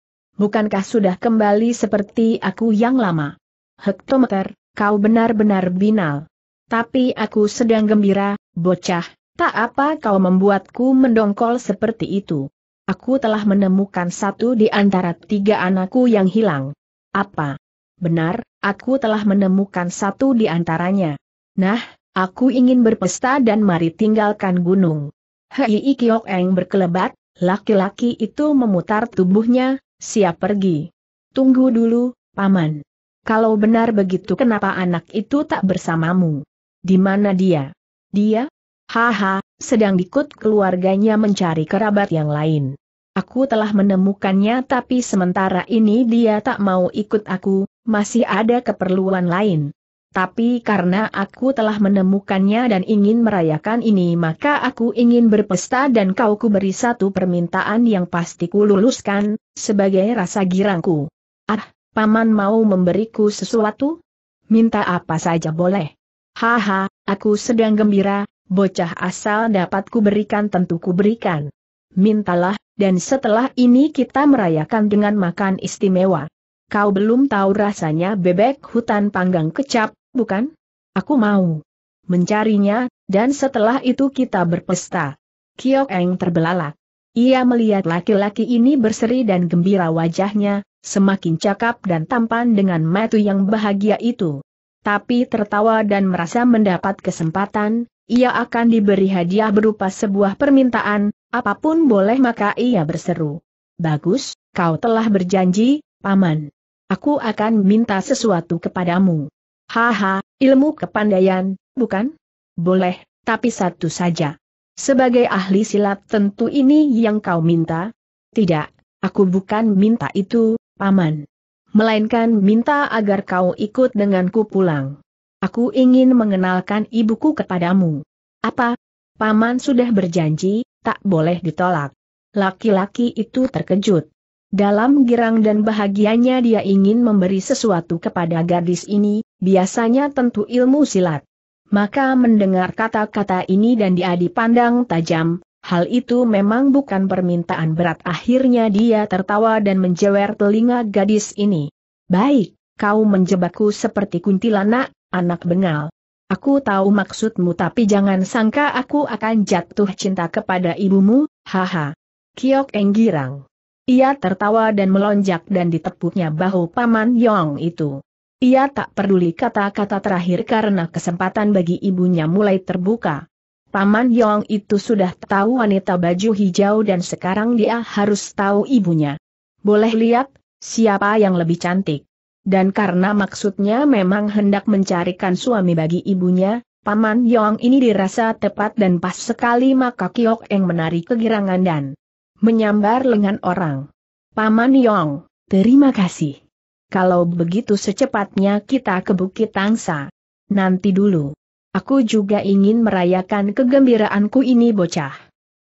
bukankah sudah kembali seperti aku yang lama? Hektometer, kau benar-benar binal. Tapi aku sedang gembira, bocah, tak apa kau membuatku mendongkol seperti itu. Aku telah menemukan satu di antara tiga anakku yang hilang. Apa? Benar, aku telah menemukan satu di antaranya. Nah, aku ingin berpesta dan mari tinggalkan gunung. Hei Kiok Eng berkelebat, laki-laki itu memutar tubuhnya, siap pergi. Tunggu dulu, Paman. Kalau benar begitu kenapa anak itu tak bersamamu? Di mana dia? Dia? Haha, sedang ikut keluarganya mencari kerabat yang lain. Aku telah menemukannya tapi sementara ini dia tak mau ikut aku, masih ada keperluan lain. Tapi karena aku telah menemukannya dan ingin merayakan ini maka aku ingin berpesta dan kau ku beri satu permintaan yang pasti kululuskan sebagai rasa girangku. Ah, paman mau memberiku sesuatu? Minta apa saja boleh. Haha, aku sedang gembira, bocah asal dapat ku berikan tentu kuberikan. Mintalah, dan setelah ini kita merayakan dengan makan istimewa. Kau belum tahu rasanya bebek hutan panggang kecap, bukan? Aku mau mencarinya, dan setelah itu kita berpesta. Kiok Eng terbelalak. Ia melihat laki-laki ini berseri dan gembira wajahnya, semakin cakap dan tampan dengan matu yang bahagia itu. Tapi tertawa dan merasa mendapat kesempatan, ia akan diberi hadiah berupa sebuah permintaan, apapun boleh maka ia berseru. Bagus, kau telah berjanji, Paman. Aku akan minta sesuatu kepadamu. Haha, ilmu kepandaian, bukan? Boleh, tapi satu saja. Sebagai ahli silat tentu ini yang kau minta? Tidak, aku bukan minta itu, Paman. Melainkan minta agar kau ikut denganku pulang. Aku ingin mengenalkan ibuku kepadamu. Apa? Paman sudah berjanji, tak boleh ditolak. Laki-laki itu terkejut. Dalam girang dan bahagianya dia ingin memberi sesuatu kepada gadis ini, biasanya tentu ilmu silat. Maka mendengar kata-kata ini dan dia dipandang tajam, hal itu memang bukan permintaan berat akhirnya dia tertawa dan menjewer telinga gadis ini. Baik, kau menjebakku seperti kuntilanak, anak bengal. Aku tahu maksudmu tapi jangan sangka aku akan jatuh cinta kepada ibumu, haha. Kiok Enggirang ia tertawa dan melonjak dan ditepuknya bahu Paman Yong itu. Ia tak peduli kata-kata terakhir karena kesempatan bagi ibunya mulai terbuka. Paman Yong itu sudah tahu wanita baju hijau dan sekarang dia harus tahu ibunya. Boleh lihat, siapa yang lebih cantik. Dan karena maksudnya memang hendak mencarikan suami bagi ibunya, Paman Yong ini dirasa tepat dan pas sekali maka Kiok Eng menarik kegirangan dan Menyambar lengan orang. Paman Yong, terima kasih. Kalau begitu secepatnya kita ke Bukit Tangsa. Nanti dulu. Aku juga ingin merayakan kegembiraanku ini bocah.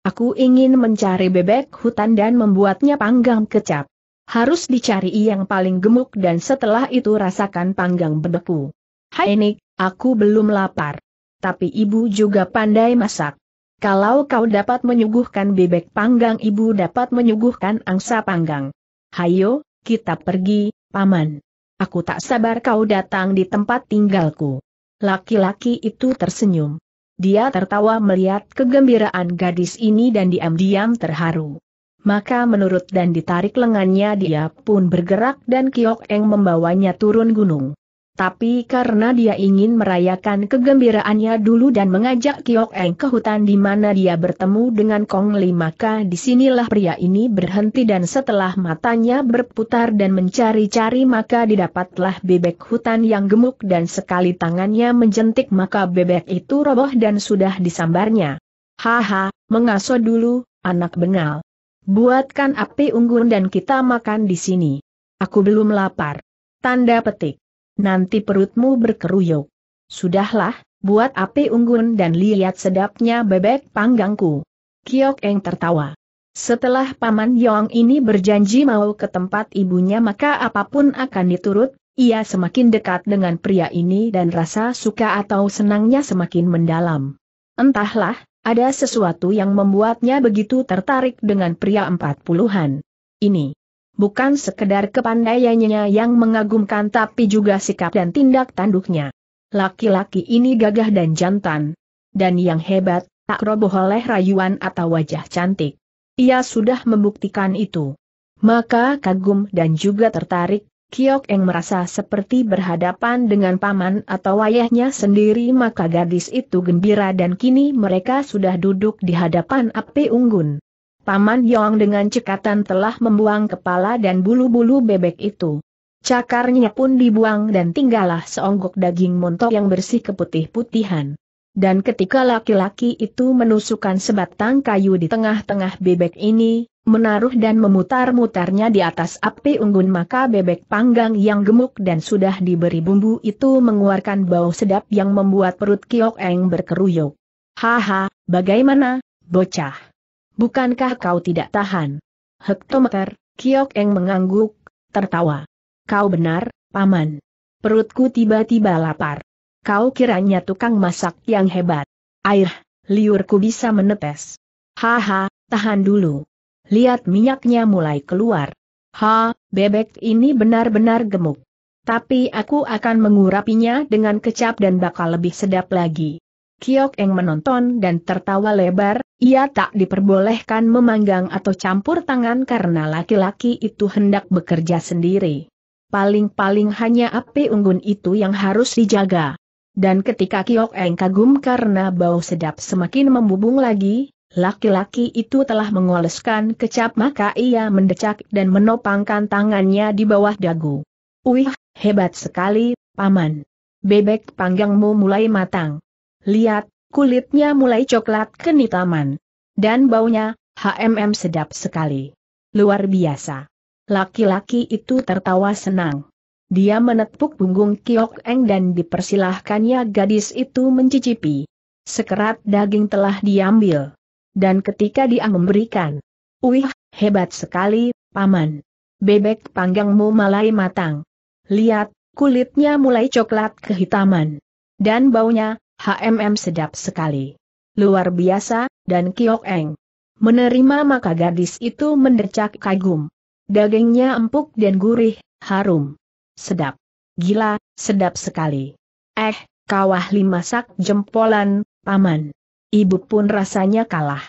Aku ingin mencari bebek hutan dan membuatnya panggang kecap. Harus dicari yang paling gemuk dan setelah itu rasakan panggang bebeku. Hai Nick, aku belum lapar. Tapi ibu juga pandai masak. Kalau kau dapat menyuguhkan bebek panggang ibu dapat menyuguhkan angsa panggang. Hayo, kita pergi, paman. Aku tak sabar kau datang di tempat tinggalku. Laki-laki itu tersenyum. Dia tertawa melihat kegembiraan gadis ini dan diam-diam terharu. Maka menurut dan ditarik lengannya dia pun bergerak dan Kiok Eng membawanya turun gunung tapi karena dia ingin merayakan kegembiraannya dulu dan mengajak Kiok Eng ke hutan di mana dia bertemu dengan Kong Li maka disinilah pria ini berhenti dan setelah matanya berputar dan mencari-cari maka didapatlah bebek hutan yang gemuk dan sekali tangannya menjentik maka bebek itu roboh dan sudah disambarnya. Haha, mengaso dulu, anak bengal. Buatkan api unggun dan kita makan di sini. Aku belum lapar. Tanda petik. Nanti perutmu berkeruyuk. Sudahlah, buat api unggun dan lihat sedapnya bebek panggangku. Kiok Eng tertawa. Setelah Paman Yong ini berjanji mau ke tempat ibunya maka apapun akan diturut, ia semakin dekat dengan pria ini dan rasa suka atau senangnya semakin mendalam. Entahlah, ada sesuatu yang membuatnya begitu tertarik dengan pria empat puluhan. Ini bukan sekedar kepandaiannya yang mengagumkan tapi juga sikap dan tindak tanduknya. Laki-laki ini gagah dan jantan. Dan yang hebat, tak roboh oleh rayuan atau wajah cantik. Ia sudah membuktikan itu. Maka kagum dan juga tertarik, Kiok Eng merasa seperti berhadapan dengan paman atau ayahnya sendiri maka gadis itu gembira dan kini mereka sudah duduk di hadapan api unggun. Paman Yong dengan cekatan telah membuang kepala dan bulu-bulu bebek itu. Cakarnya pun dibuang dan tinggallah seonggok daging montok yang bersih keputih-putihan. Dan ketika laki-laki itu menusukkan sebatang kayu di tengah-tengah bebek ini, menaruh dan memutar-mutarnya di atas api unggun maka bebek panggang yang gemuk dan sudah diberi bumbu itu mengeluarkan bau sedap yang membuat perut Kiok Eng berkeruyuk. Haha, bagaimana, bocah? Bukankah kau tidak tahan? Hektometer, Kiok Eng mengangguk, tertawa. Kau benar, Paman. Perutku tiba-tiba lapar. Kau kiranya tukang masak yang hebat. Air, liurku bisa menetes. Haha, tahan dulu. Lihat minyaknya mulai keluar. Ha, bebek ini benar-benar gemuk. Tapi aku akan mengurapinya dengan kecap dan bakal lebih sedap lagi. Kiok Eng menonton dan tertawa lebar, ia tak diperbolehkan memanggang atau campur tangan karena laki-laki itu hendak bekerja sendiri. Paling-paling hanya api unggun itu yang harus dijaga. Dan ketika Kiok Eng kagum karena bau sedap semakin membubung lagi, laki-laki itu telah mengoleskan kecap maka ia mendecak dan menopangkan tangannya di bawah dagu. Wih, hebat sekali, Paman. Bebek panggangmu mulai matang. Lihat, kulitnya mulai coklat kenitaman. Dan baunya, HMM sedap sekali. Luar biasa. Laki-laki itu tertawa senang. Dia menepuk punggung Kiok Eng dan dipersilahkannya gadis itu mencicipi. Sekerat daging telah diambil. Dan ketika dia memberikan, Wih, hebat sekali, Paman. Bebek panggangmu malai matang. Lihat, kulitnya mulai coklat kehitaman. Dan baunya, HMM sedap sekali. Luar biasa, dan Kiok Eng. Menerima maka gadis itu mendecak kagum. Dagingnya empuk dan gurih, harum. Sedap. Gila, sedap sekali. Eh, kawah lima sak jempolan, paman. Ibu pun rasanya kalah.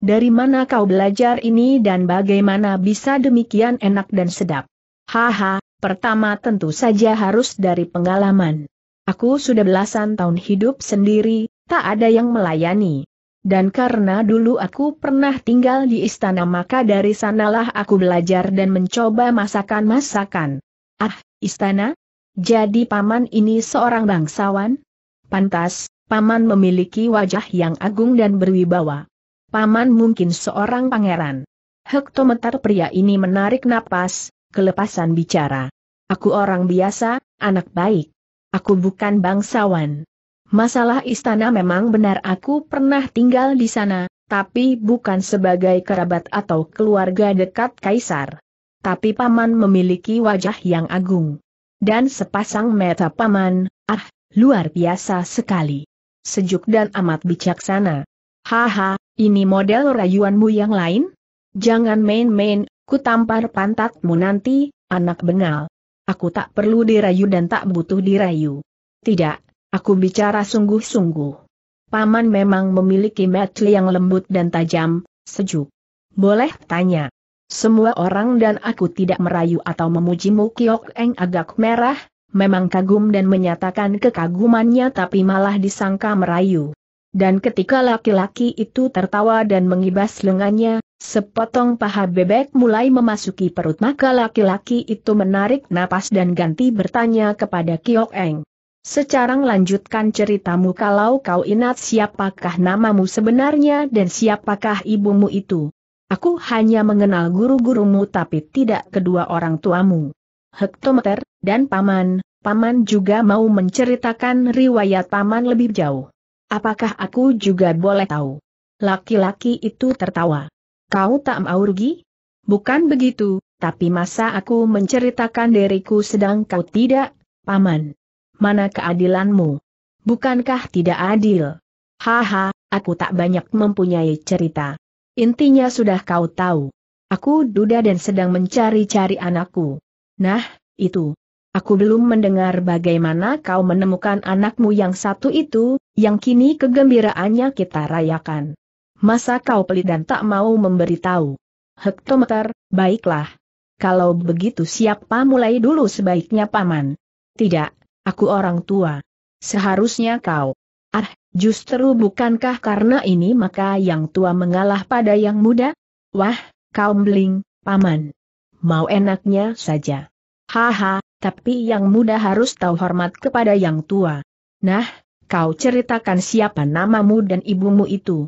Dari mana kau belajar ini dan bagaimana bisa demikian enak dan sedap? Haha, pertama tentu saja harus dari pengalaman. Aku sudah belasan tahun hidup sendiri, tak ada yang melayani. Dan karena dulu aku pernah tinggal di istana maka dari sanalah aku belajar dan mencoba masakan-masakan. Ah, istana? Jadi paman ini seorang bangsawan? Pantas, paman memiliki wajah yang agung dan berwibawa. Paman mungkin seorang pangeran. Hektometer pria ini menarik napas, kelepasan bicara. Aku orang biasa, anak baik. Aku bukan bangsawan. Masalah istana memang benar aku pernah tinggal di sana, tapi bukan sebagai kerabat atau keluarga dekat kaisar. Tapi paman memiliki wajah yang agung. Dan sepasang mata paman, ah, luar biasa sekali. Sejuk dan amat bijaksana. Haha, ini model rayuanmu yang lain? Jangan main-main, ku tampar pantatmu nanti, anak bengal. Aku tak perlu dirayu dan tak butuh dirayu. Tidak, aku bicara sungguh-sungguh. Paman memang memiliki mata yang lembut dan tajam, sejuk. Boleh tanya. Semua orang dan aku tidak merayu atau memujimu Kiok Eng agak merah, memang kagum dan menyatakan kekagumannya tapi malah disangka merayu. Dan ketika laki-laki itu tertawa dan mengibas lengannya, Sepotong paha bebek mulai memasuki perut maka laki-laki itu menarik napas dan ganti bertanya kepada Kiok Eng. Sekarang lanjutkan ceritamu kalau kau ingat siapakah namamu sebenarnya dan siapakah ibumu itu. Aku hanya mengenal guru-gurumu tapi tidak kedua orang tuamu. Hektometer, dan paman, paman juga mau menceritakan riwayat paman lebih jauh. Apakah aku juga boleh tahu? Laki-laki itu tertawa. Kau tak mau rugi? Bukan begitu, tapi masa aku menceritakan diriku sedang kau tidak, paman? Mana keadilanmu? Bukankah tidak adil? Haha, aku tak banyak mempunyai cerita. Intinya sudah kau tahu. Aku duda dan sedang mencari-cari anakku. Nah, itu. Aku belum mendengar bagaimana kau menemukan anakmu yang satu itu, yang kini kegembiraannya kita rayakan. Masa kau pelit dan tak mau memberitahu? Hektometer, baiklah. Kalau begitu siapa mulai dulu sebaiknya paman? Tidak, aku orang tua. Seharusnya kau. Ah, justru bukankah karena ini maka yang tua mengalah pada yang muda? Wah, kau beling, paman. Mau enaknya saja. Haha, tapi yang muda harus tahu hormat kepada yang tua. Nah, kau ceritakan siapa namamu dan ibumu itu.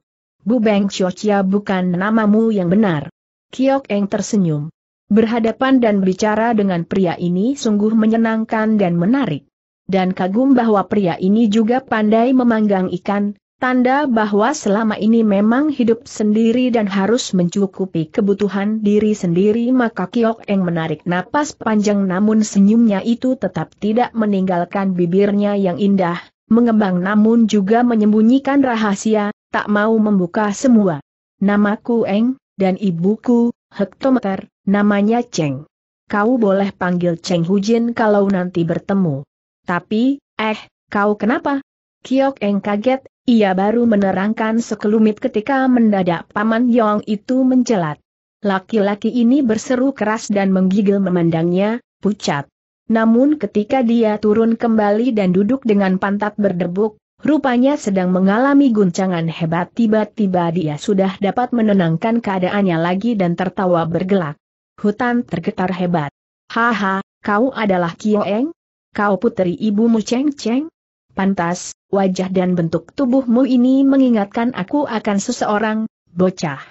Bu Beng Chochia bukan namamu yang benar. Kiok Eng tersenyum. Berhadapan dan bicara dengan pria ini sungguh menyenangkan dan menarik. Dan kagum bahwa pria ini juga pandai memanggang ikan, tanda bahwa selama ini memang hidup sendiri dan harus mencukupi kebutuhan diri sendiri maka Kiok Eng menarik napas panjang namun senyumnya itu tetap tidak meninggalkan bibirnya yang indah, mengembang namun juga menyembunyikan rahasia, tak mau membuka semua. Namaku Eng, dan ibuku, hektometer, namanya Cheng. Kau boleh panggil Cheng Hujin kalau nanti bertemu. Tapi, eh, kau kenapa? Kiok Eng kaget, ia baru menerangkan sekelumit ketika mendadak Paman Yong itu menjelat. Laki-laki ini berseru keras dan menggigil memandangnya, pucat. Namun ketika dia turun kembali dan duduk dengan pantat berdebuk, rupanya sedang mengalami guncangan hebat tiba-tiba dia sudah dapat menenangkan keadaannya lagi dan tertawa bergelak. Hutan tergetar hebat. Haha, kau adalah Eng? Kau putri ibumu Cheng Cheng? Pantas, wajah dan bentuk tubuhmu ini mengingatkan aku akan seseorang, bocah.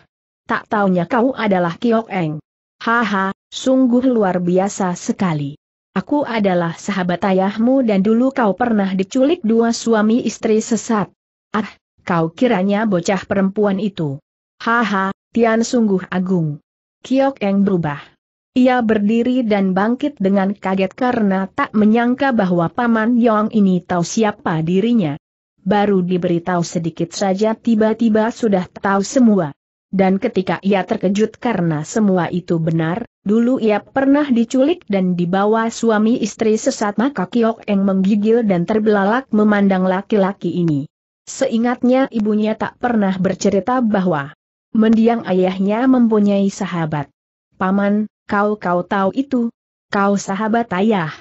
Tak taunya kau adalah Kiok Eng. Haha, sungguh luar biasa sekali. Aku adalah sahabat ayahmu dan dulu kau pernah diculik dua suami istri sesat. Ah, kau kiranya bocah perempuan itu. Haha, Tian sungguh agung. Kiok Eng berubah. Ia berdiri dan bangkit dengan kaget karena tak menyangka bahwa Paman Yong ini tahu siapa dirinya. Baru diberitahu sedikit saja tiba-tiba sudah tahu semua. Dan ketika ia terkejut karena semua itu benar, dulu ia pernah diculik dan dibawa suami istri sesat maka Kiok Eng menggigil dan terbelalak memandang laki-laki ini. Seingatnya ibunya tak pernah bercerita bahwa mendiang ayahnya mempunyai sahabat. Paman, kau-kau tahu itu? Kau sahabat ayah.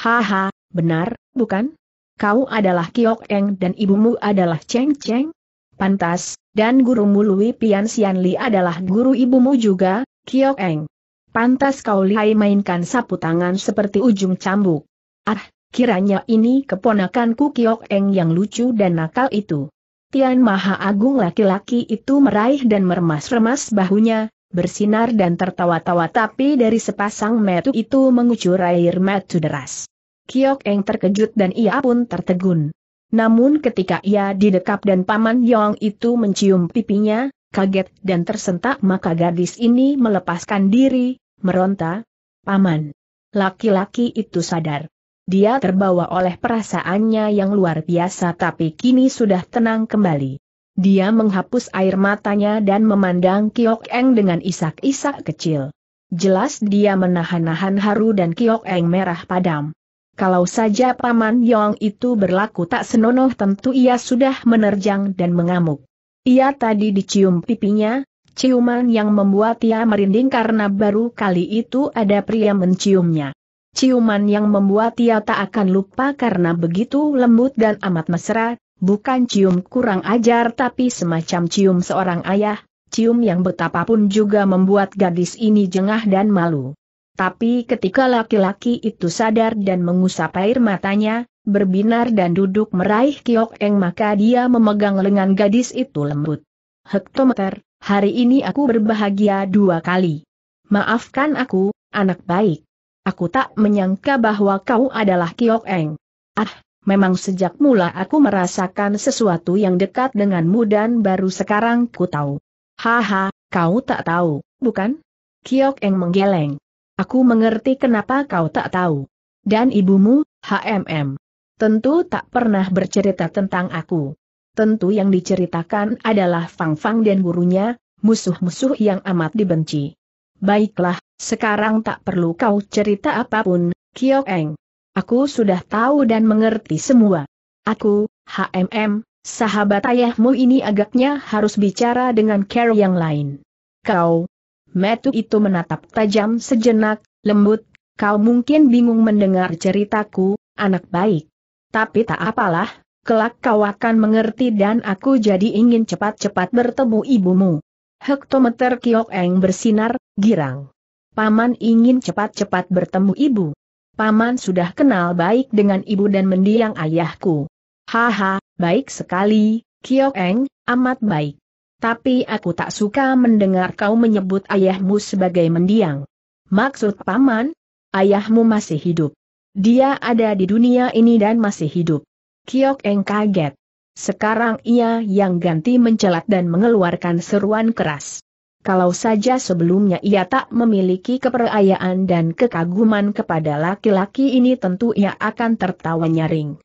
Haha, benar, bukan? Kau adalah Kiok Eng dan ibumu adalah Cheng Cheng? Pantas, dan guru Muluwi Pian Sian Li adalah guru ibumu juga, Kiok Eng. Pantas kau lihai mainkan sapu tangan seperti ujung cambuk. Ah, kiranya ini keponakanku Kiok Eng yang lucu dan nakal itu. Tian Maha Agung laki-laki itu meraih dan meremas-remas bahunya, bersinar dan tertawa-tawa tapi dari sepasang metu itu mengucur air metu deras. Kiok Eng terkejut dan ia pun tertegun. Namun ketika ia didekap dan Paman Yong itu mencium pipinya, kaget dan tersentak maka gadis ini melepaskan diri, meronta, Paman. Laki-laki itu sadar. Dia terbawa oleh perasaannya yang luar biasa tapi kini sudah tenang kembali. Dia menghapus air matanya dan memandang Kiok Eng dengan isak-isak kecil. Jelas dia menahan-nahan haru dan Kiok Eng merah padam. Kalau saja Paman Yong itu berlaku tak senonoh tentu ia sudah menerjang dan mengamuk. Ia tadi dicium pipinya, ciuman yang membuat ia merinding karena baru kali itu ada pria menciumnya. Ciuman yang membuat ia tak akan lupa karena begitu lembut dan amat mesra, bukan cium kurang ajar tapi semacam cium seorang ayah, cium yang betapapun juga membuat gadis ini jengah dan malu. Tapi ketika laki-laki itu sadar dan mengusap air matanya, berbinar dan duduk meraih Kiok Eng maka dia memegang lengan gadis itu lembut. Hektometer, hari ini aku berbahagia dua kali. Maafkan aku, anak baik. Aku tak menyangka bahwa kau adalah Kiok Eng. Ah, memang sejak mula aku merasakan sesuatu yang dekat denganmu dan baru sekarang ku tahu. Haha, kau tak tahu, bukan? Kiok Eng menggeleng. Aku mengerti kenapa kau tak tahu. Dan ibumu, HMM. Tentu tak pernah bercerita tentang aku. Tentu yang diceritakan adalah Fang Fang dan gurunya, musuh-musuh yang amat dibenci. Baiklah, sekarang tak perlu kau cerita apapun, Kiok Eng. Aku sudah tahu dan mengerti semua. Aku, HMM, sahabat ayahmu ini agaknya harus bicara dengan Carol yang lain. Kau, Metu itu menatap tajam sejenak, lembut, kau mungkin bingung mendengar ceritaku, anak baik. Tapi tak apalah, kelak kau akan mengerti dan aku jadi ingin cepat-cepat bertemu ibumu. Hektometer Kiok Eng bersinar, girang. Paman ingin cepat-cepat bertemu ibu. Paman sudah kenal baik dengan ibu dan mendiang ayahku. Haha, baik sekali, Kiok Eng, amat baik. Tapi aku tak suka mendengar kau menyebut ayahmu sebagai mendiang. Maksud paman? Ayahmu masih hidup. Dia ada di dunia ini dan masih hidup. Kiok Eng kaget. Sekarang ia yang ganti mencelat dan mengeluarkan seruan keras. Kalau saja sebelumnya ia tak memiliki keperayaan dan kekaguman kepada laki-laki ini tentu ia akan tertawa nyaring.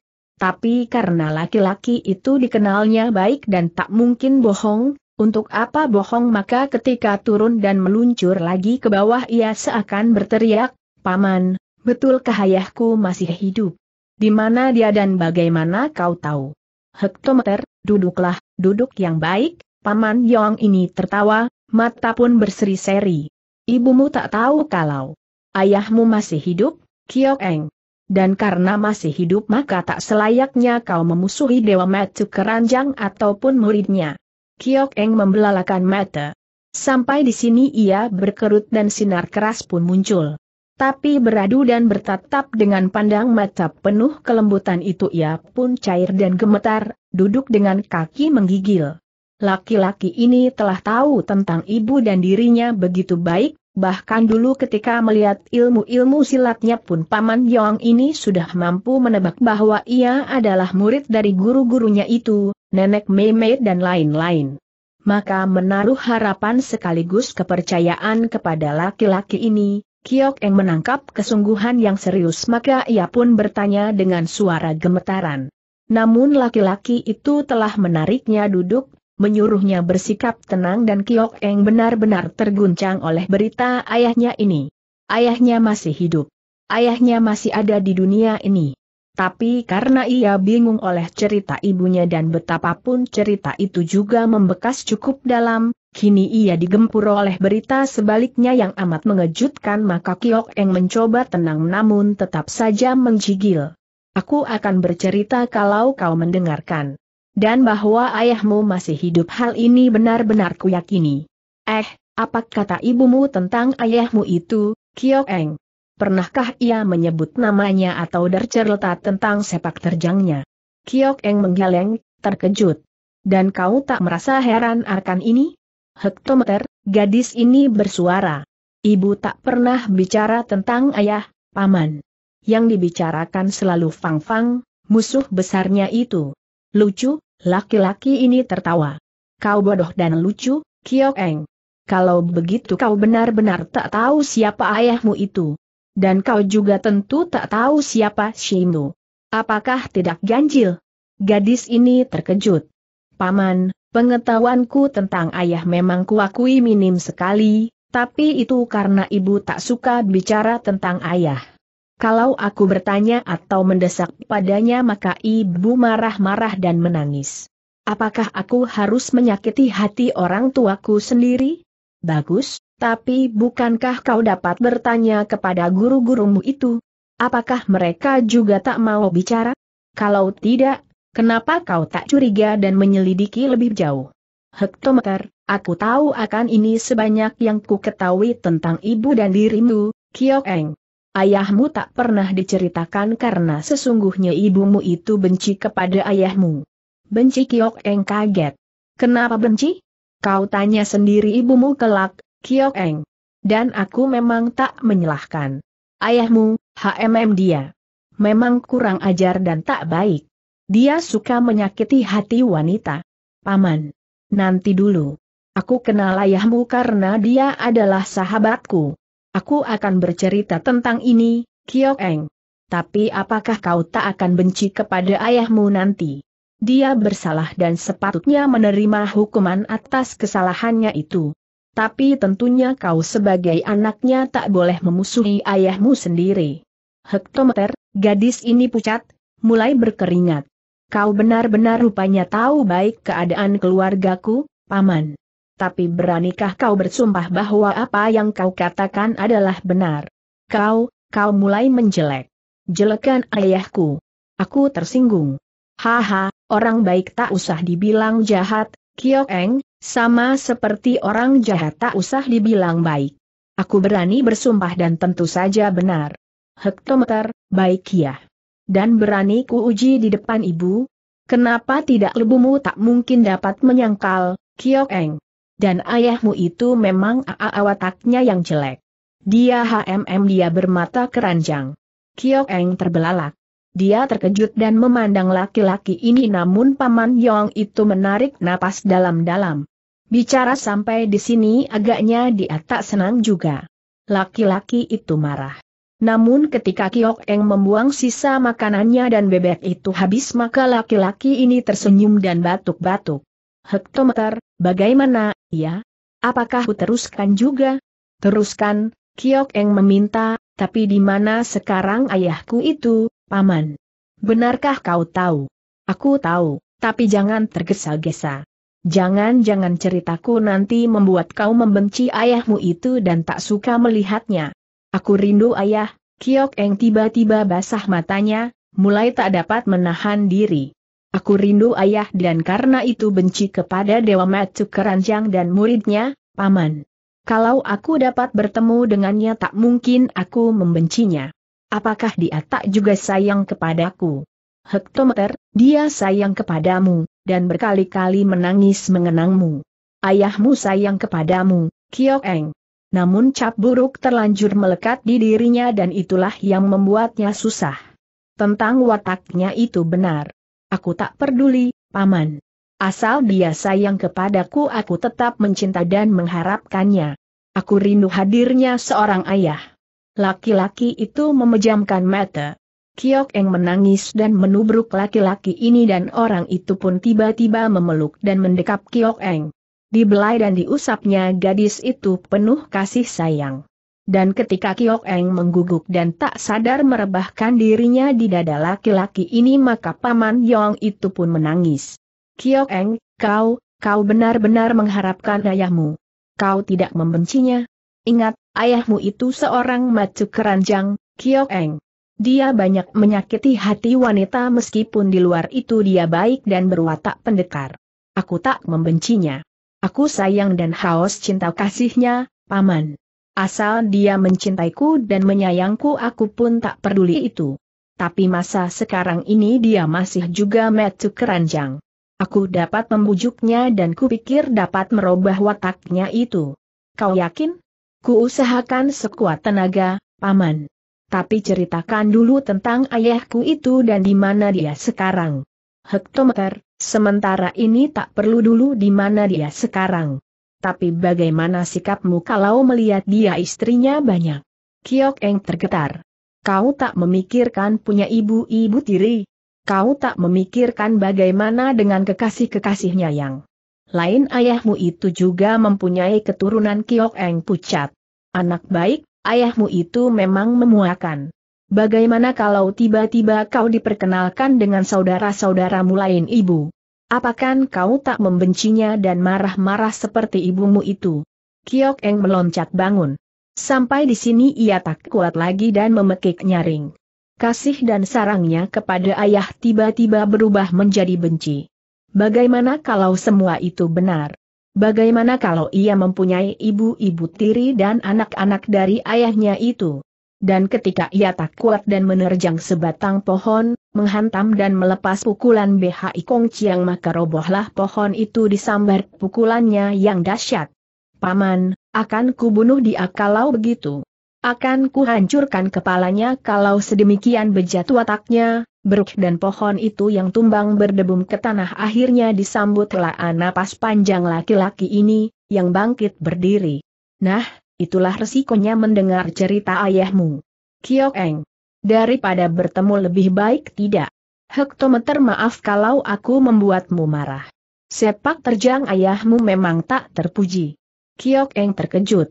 Tapi karena laki-laki itu dikenalnya baik dan tak mungkin bohong, untuk apa bohong maka ketika turun dan meluncur lagi ke bawah ia seakan berteriak, Paman, betulkah ayahku masih hidup? Di mana dia dan bagaimana kau tahu? Hektometer, duduklah, duduk yang baik, Paman Yong ini tertawa, mata pun berseri-seri. Ibumu tak tahu kalau ayahmu masih hidup, Kiok Eng dan karena masih hidup maka tak selayaknya kau memusuhi Dewa Matsu Keranjang ataupun muridnya. Kiok Eng membelalakan mata. Sampai di sini ia berkerut dan sinar keras pun muncul. Tapi beradu dan bertatap dengan pandang mata penuh kelembutan itu ia pun cair dan gemetar, duduk dengan kaki menggigil. Laki-laki ini telah tahu tentang ibu dan dirinya begitu baik, Bahkan dulu ketika melihat ilmu-ilmu silatnya pun Paman Yong ini sudah mampu menebak bahwa ia adalah murid dari guru-gurunya itu, Nenek Meme dan lain-lain. Maka menaruh harapan sekaligus kepercayaan kepada laki-laki ini, Kiok Eng menangkap kesungguhan yang serius maka ia pun bertanya dengan suara gemetaran. Namun laki-laki itu telah menariknya duduk menyuruhnya bersikap tenang dan Kiok Eng benar-benar terguncang oleh berita ayahnya ini. Ayahnya masih hidup. Ayahnya masih ada di dunia ini. Tapi karena ia bingung oleh cerita ibunya dan betapapun cerita itu juga membekas cukup dalam, kini ia digempur oleh berita sebaliknya yang amat mengejutkan maka Kiok Eng mencoba tenang namun tetap saja menjigil. Aku akan bercerita kalau kau mendengarkan. Dan bahwa ayahmu masih hidup hal ini benar-benar kuyakini. Eh, apa kata ibumu tentang ayahmu itu, Kiok Eng? Pernahkah ia menyebut namanya atau dercerita tentang sepak terjangnya? Kiok Eng menggeleng, terkejut. Dan kau tak merasa heran akan ini? Hektometer, gadis ini bersuara. Ibu tak pernah bicara tentang ayah, paman. Yang dibicarakan selalu Fang Fang, musuh besarnya itu. Lucu, laki-laki ini tertawa. Kau bodoh dan lucu, Kiok Eng. Kalau begitu kau benar-benar tak tahu siapa ayahmu itu. Dan kau juga tentu tak tahu siapa Shimu. Apakah tidak ganjil? Gadis ini terkejut. Paman, pengetahuanku tentang ayah memang kuakui minim sekali, tapi itu karena ibu tak suka bicara tentang ayah. Kalau aku bertanya atau mendesak padanya maka ibu marah-marah dan menangis. Apakah aku harus menyakiti hati orang tuaku sendiri? Bagus, tapi bukankah kau dapat bertanya kepada guru-gurumu itu? Apakah mereka juga tak mau bicara? Kalau tidak, kenapa kau tak curiga dan menyelidiki lebih jauh? Hektometer, aku tahu akan ini sebanyak yang ku ketahui tentang ibu dan dirimu, Kyo Ayahmu tak pernah diceritakan karena sesungguhnya ibumu itu benci kepada ayahmu. Benci Kiok Eng kaget. Kenapa benci? Kau tanya sendiri ibumu kelak, Kiok Eng. Dan aku memang tak menyalahkan. Ayahmu, HMM dia. Memang kurang ajar dan tak baik. Dia suka menyakiti hati wanita. Paman. Nanti dulu. Aku kenal ayahmu karena dia adalah sahabatku. Aku akan bercerita tentang ini, Kiok Eng. Tapi apakah kau tak akan benci kepada ayahmu nanti? Dia bersalah dan sepatutnya menerima hukuman atas kesalahannya itu. Tapi tentunya kau sebagai anaknya tak boleh memusuhi ayahmu sendiri. Hektometer, gadis ini pucat, mulai berkeringat. Kau benar-benar rupanya tahu baik keadaan keluargaku, Paman tapi beranikah kau bersumpah bahwa apa yang kau katakan adalah benar? Kau, kau mulai menjelek. Jelekan ayahku. Aku tersinggung. Haha, orang baik tak usah dibilang jahat, Kiok Eng, sama seperti orang jahat tak usah dibilang baik. Aku berani bersumpah dan tentu saja benar. Hektometer, baik ya. Dan berani ku uji di depan ibu, Kenapa tidak lebumu tak mungkin dapat menyangkal, Kiok Eng? Dan ayahmu itu memang aa wataknya yang jelek. Dia HMM dia bermata keranjang. Kiok Eng terbelalak. Dia terkejut dan memandang laki-laki ini namun Paman Yong itu menarik napas dalam-dalam. Bicara sampai di sini agaknya dia tak senang juga. Laki-laki itu marah. Namun ketika Kiok Eng membuang sisa makanannya dan bebek itu habis maka laki-laki ini tersenyum dan batuk-batuk hektometer, bagaimana, ya? Apakah ku teruskan juga? Teruskan, Kiok Eng meminta, tapi di mana sekarang ayahku itu, paman? Benarkah kau tahu? Aku tahu, tapi jangan tergesa-gesa. Jangan-jangan ceritaku nanti membuat kau membenci ayahmu itu dan tak suka melihatnya. Aku rindu ayah, Kiok Eng tiba-tiba basah matanya, mulai tak dapat menahan diri. Aku rindu ayah dan karena itu benci kepada Dewa Matsu Keranjang dan muridnya, Paman. Kalau aku dapat bertemu dengannya tak mungkin aku membencinya. Apakah dia tak juga sayang kepadaku? Hektometer, dia sayang kepadamu, dan berkali-kali menangis mengenangmu. Ayahmu sayang kepadamu, Kyokeng. Namun cap buruk terlanjur melekat di dirinya dan itulah yang membuatnya susah. Tentang wataknya itu benar. Aku tak peduli, Paman. Asal dia sayang kepadaku aku tetap mencinta dan mengharapkannya. Aku rindu hadirnya seorang ayah. Laki-laki itu memejamkan mata. Kiok Eng menangis dan menubruk laki-laki ini dan orang itu pun tiba-tiba memeluk dan mendekap Kiok Eng. Dibelai dan diusapnya gadis itu penuh kasih sayang. Dan ketika Kiok Eng mengguguk dan tak sadar merebahkan dirinya di dada laki-laki ini maka Paman Yong itu pun menangis. Kiok Eng, kau, kau benar-benar mengharapkan ayahmu. Kau tidak membencinya. Ingat, ayahmu itu seorang macu keranjang, Kiok Eng. Dia banyak menyakiti hati wanita meskipun di luar itu dia baik dan berwatak pendekar. Aku tak membencinya. Aku sayang dan haus cinta kasihnya, Paman. Asal dia mencintaiku dan menyayangku aku pun tak peduli itu. Tapi masa sekarang ini dia masih juga metu keranjang. Aku dapat membujuknya dan kupikir dapat merubah wataknya itu. Kau yakin? Ku usahakan sekuat tenaga, Paman. Tapi ceritakan dulu tentang ayahku itu dan di mana dia sekarang. Hektometer, sementara ini tak perlu dulu di mana dia sekarang. Tapi bagaimana sikapmu kalau melihat dia istrinya banyak? Kiok Eng tergetar. Kau tak memikirkan punya ibu-ibu tiri. Kau tak memikirkan bagaimana dengan kekasih-kekasihnya yang lain ayahmu itu juga mempunyai keturunan Kiok Eng pucat. Anak baik, ayahmu itu memang memuakan. Bagaimana kalau tiba-tiba kau diperkenalkan dengan saudara-saudaramu lain ibu? Apakah kau tak membencinya dan marah-marah seperti ibumu itu? Kiok Eng meloncat bangun. Sampai di sini ia tak kuat lagi dan memekik nyaring. Kasih dan sarangnya kepada ayah tiba-tiba berubah menjadi benci. Bagaimana kalau semua itu benar? Bagaimana kalau ia mempunyai ibu-ibu tiri dan anak-anak dari ayahnya itu? dan ketika ia tak kuat dan menerjang sebatang pohon, menghantam dan melepas pukulan BHI Kong Chiang maka robohlah pohon itu disambar pukulannya yang dahsyat. Paman, akan kubunuh dia kalau begitu. Akan kuhancurkan kepalanya kalau sedemikian bejat wataknya, beruk dan pohon itu yang tumbang berdebum ke tanah akhirnya disambutlah napas panjang laki-laki ini, yang bangkit berdiri. Nah, itulah resikonya mendengar cerita ayahmu. Kiok Eng. Daripada bertemu lebih baik tidak. Hektometer maaf kalau aku membuatmu marah. Sepak terjang ayahmu memang tak terpuji. Kiok Eng terkejut.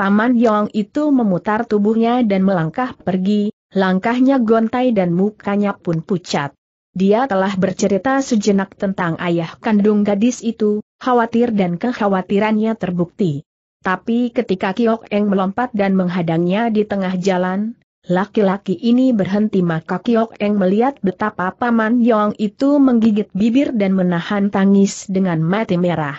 Paman Yong itu memutar tubuhnya dan melangkah pergi, langkahnya gontai dan mukanya pun pucat. Dia telah bercerita sejenak tentang ayah kandung gadis itu, khawatir dan kekhawatirannya terbukti. Tapi ketika Kiok Eng melompat dan menghadangnya di tengah jalan, laki-laki ini berhenti maka Kiok Eng melihat betapa Paman Yong itu menggigit bibir dan menahan tangis dengan mati merah.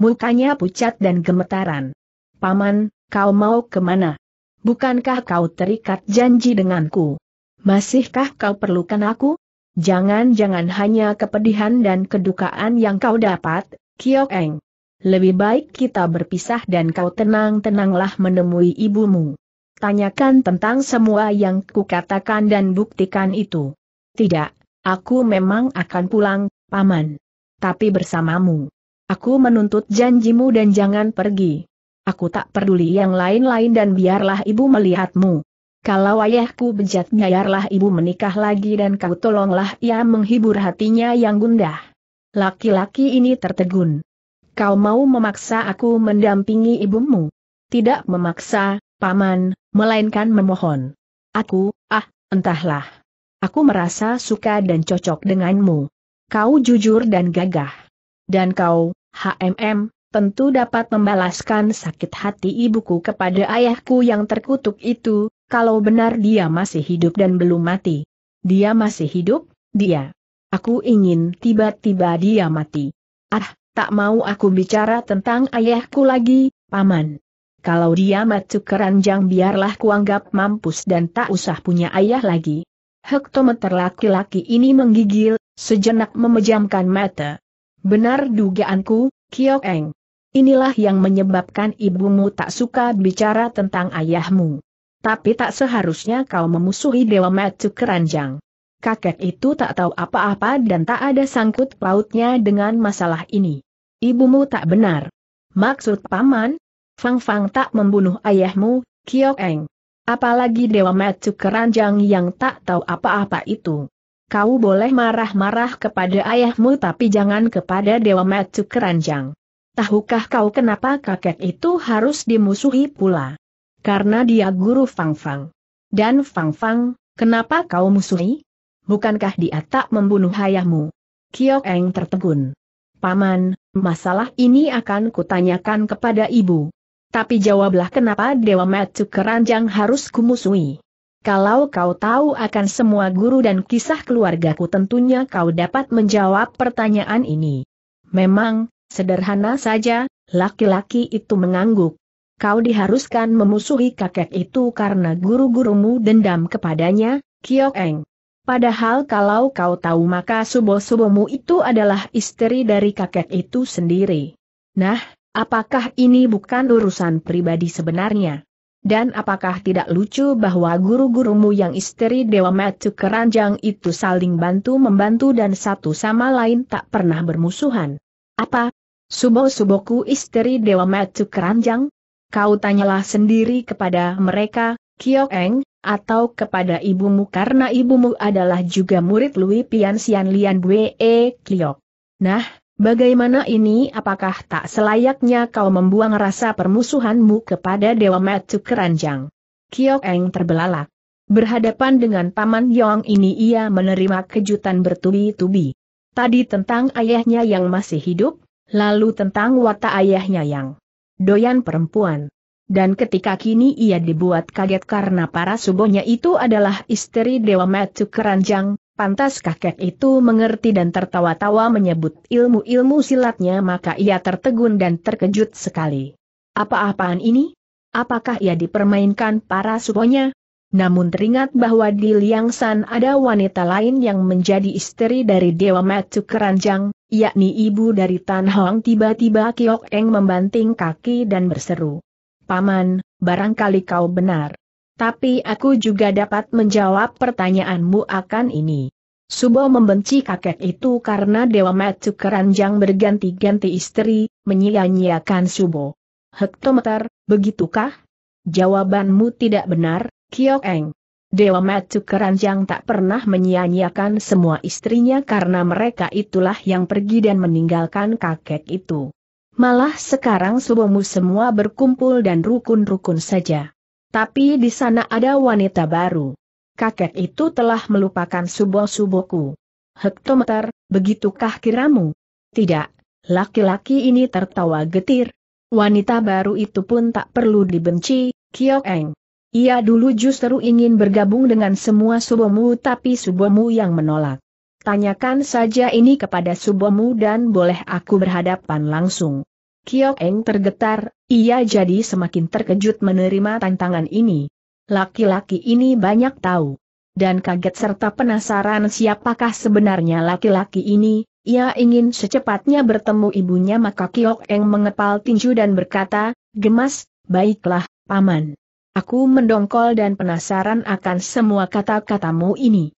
Mukanya pucat dan gemetaran. Paman, kau mau kemana? Bukankah kau terikat janji denganku? Masihkah kau perlukan aku? Jangan-jangan hanya kepedihan dan kedukaan yang kau dapat, Kiok Eng lebih baik kita berpisah dan kau tenang-tenanglah menemui ibumu. Tanyakan tentang semua yang kukatakan dan buktikan itu. Tidak, aku memang akan pulang, Paman. Tapi bersamamu. Aku menuntut janjimu dan jangan pergi. Aku tak peduli yang lain-lain dan biarlah ibu melihatmu. Kalau ayahku bejat biarlah ibu menikah lagi dan kau tolonglah ia menghibur hatinya yang gundah. Laki-laki ini tertegun kau mau memaksa aku mendampingi ibumu? Tidak memaksa, paman, melainkan memohon. Aku, ah, entahlah. Aku merasa suka dan cocok denganmu. Kau jujur dan gagah. Dan kau, HMM, tentu dapat membalaskan sakit hati ibuku kepada ayahku yang terkutuk itu, kalau benar dia masih hidup dan belum mati. Dia masih hidup, dia. Aku ingin tiba-tiba dia mati. Ah, tak mau aku bicara tentang ayahku lagi, paman. Kalau dia matu keranjang biarlah kuanggap mampus dan tak usah punya ayah lagi. Hektometer laki-laki ini menggigil, sejenak memejamkan mata. Benar dugaanku, Kiok Eng. Inilah yang menyebabkan ibumu tak suka bicara tentang ayahmu. Tapi tak seharusnya kau memusuhi Dewa Matu Keranjang kakek itu tak tahu apa-apa dan tak ada sangkut pautnya dengan masalah ini. Ibumu tak benar. Maksud paman? Fang Fang tak membunuh ayahmu, Kyokeng. Apalagi Dewa Matsu Keranjang yang tak tahu apa-apa itu. Kau boleh marah-marah kepada ayahmu tapi jangan kepada Dewa Matsu Keranjang. Tahukah kau kenapa kakek itu harus dimusuhi pula? Karena dia guru Fang Fang. Dan Fang Fang, kenapa kau musuhi? bukankah dia tak membunuh ayahmu? Kiok Eng tertegun. Paman, masalah ini akan kutanyakan kepada ibu. Tapi jawablah kenapa Dewa Matu Keranjang harus kumusui. Kalau kau tahu akan semua guru dan kisah keluargaku tentunya kau dapat menjawab pertanyaan ini. Memang, sederhana saja, laki-laki itu mengangguk. Kau diharuskan memusuhi kakek itu karena guru-gurumu dendam kepadanya, Kiok Eng. Padahal kalau kau tahu maka subo-subomu itu adalah istri dari kakek itu sendiri. Nah, apakah ini bukan urusan pribadi sebenarnya? Dan apakah tidak lucu bahwa guru-gurumu yang istri Dewa Matu Keranjang itu saling bantu-membantu dan satu sama lain tak pernah bermusuhan? Apa? Subo-suboku istri Dewa Matu Keranjang? Kau tanyalah sendiri kepada mereka, Kyo Eng, atau kepada ibumu karena ibumu adalah juga murid Lui Pian Sian Lian Bue e Kliok. Nah, bagaimana ini apakah tak selayaknya kau membuang rasa permusuhanmu kepada Dewa Metu Keranjang? Kiok Eng terbelalak. Berhadapan dengan Paman Yong ini ia menerima kejutan bertubi-tubi. Tadi tentang ayahnya yang masih hidup, lalu tentang watak ayahnya yang doyan perempuan dan ketika kini ia dibuat kaget karena para subonya itu adalah istri Dewa Metu Keranjang, pantas kakek itu mengerti dan tertawa-tawa menyebut ilmu-ilmu silatnya maka ia tertegun dan terkejut sekali. Apa-apaan ini? Apakah ia dipermainkan para subonya? Namun teringat bahwa di San ada wanita lain yang menjadi istri dari Dewa Metu Keranjang, yakni ibu dari Tan Hong tiba-tiba Kiok Eng membanting kaki dan berseru. Paman, barangkali kau benar. Tapi aku juga dapat menjawab pertanyaanmu akan ini. Subo membenci kakek itu karena Dewa Matsu Keranjang berganti-ganti istri, menyia-nyiakan Subo. Hektometer, begitukah? Jawabanmu tidak benar, Kiok Eng. Dewa Matsu Keranjang tak pernah menyia-nyiakan semua istrinya karena mereka itulah yang pergi dan meninggalkan kakek itu. Malah sekarang subuhmu semua berkumpul dan rukun-rukun saja. Tapi di sana ada wanita baru. Kakek itu telah melupakan subuh suboku. Hektometer, begitukah kiramu? Tidak, laki-laki ini tertawa getir. Wanita baru itu pun tak perlu dibenci, Kyokeng. Eng. Ia dulu justru ingin bergabung dengan semua subuhmu tapi subuhmu yang menolak. Tanyakan saja ini kepada Subomu dan boleh aku berhadapan langsung. Kiok Eng tergetar, ia jadi semakin terkejut menerima tantangan ini. Laki-laki ini banyak tahu. Dan kaget serta penasaran siapakah sebenarnya laki-laki ini, ia ingin secepatnya bertemu ibunya maka Kiok Eng mengepal tinju dan berkata, gemas, baiklah, paman. Aku mendongkol dan penasaran akan semua kata-katamu ini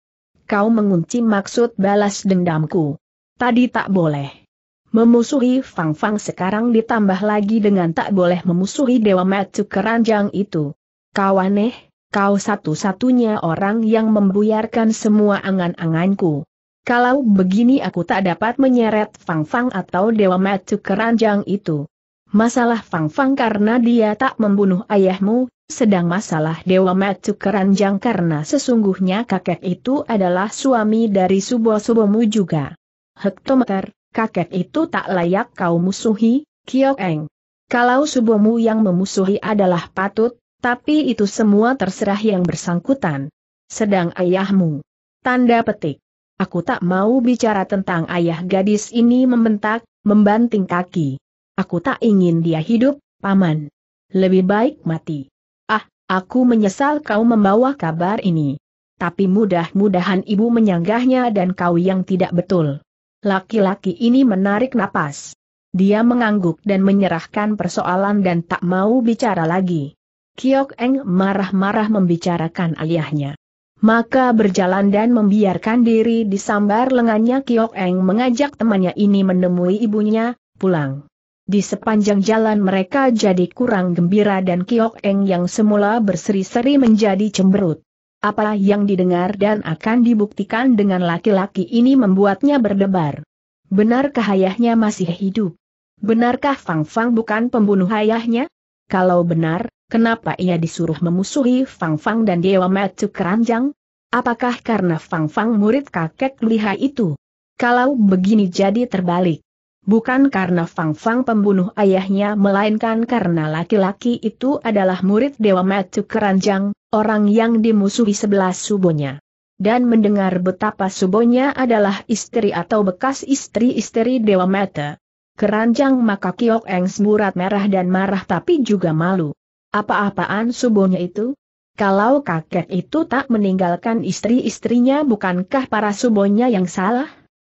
kau mengunci maksud balas dendamku. Tadi tak boleh. Memusuhi Fang Fang sekarang ditambah lagi dengan tak boleh memusuhi Dewa Matsu keranjang itu. Kau aneh, kau satu-satunya orang yang membuyarkan semua angan-anganku. Kalau begini aku tak dapat menyeret Fang Fang atau Dewa Matsu keranjang itu. Masalah Fang Fang karena dia tak membunuh ayahmu, sedang masalah Dewa Matu Keranjang karena sesungguhnya kakek itu adalah suami dari subo-subomu juga. Hektometer, kakek itu tak layak kau musuhi, Kiok Eng. Kalau subomu yang memusuhi adalah patut, tapi itu semua terserah yang bersangkutan. Sedang ayahmu. Tanda petik. Aku tak mau bicara tentang ayah gadis ini membentak, membanting kaki. Aku tak ingin dia hidup, Paman. Lebih baik mati. Ah, aku menyesal kau membawa kabar ini. Tapi mudah-mudahan ibu menyanggahnya dan kau yang tidak betul. Laki-laki ini menarik napas. Dia mengangguk dan menyerahkan persoalan dan tak mau bicara lagi. Kiok Eng marah-marah membicarakan ayahnya. Maka berjalan dan membiarkan diri disambar lengannya Kiok Eng mengajak temannya ini menemui ibunya, pulang. Di sepanjang jalan mereka jadi kurang gembira dan Kiok Eng yang semula berseri-seri menjadi cemberut. Apa yang didengar dan akan dibuktikan dengan laki-laki ini membuatnya berdebar. Benarkah ayahnya masih hidup? Benarkah Fang Fang bukan pembunuh ayahnya? Kalau benar, kenapa ia disuruh memusuhi Fang Fang dan Dewa Matsu Keranjang? Apakah karena Fang Fang murid kakek lihai itu? Kalau begini jadi terbalik. Bukan karena Fang Fang pembunuh ayahnya melainkan karena laki-laki itu adalah murid Dewa Matu Keranjang, orang yang dimusuhi sebelah subonya. Dan mendengar betapa subonya adalah istri atau bekas istri-istri Dewa Mata. Keranjang maka Kiok Eng semburat merah dan marah tapi juga malu. Apa-apaan subonya itu? Kalau kakek itu tak meninggalkan istri-istrinya bukankah para subonya yang salah?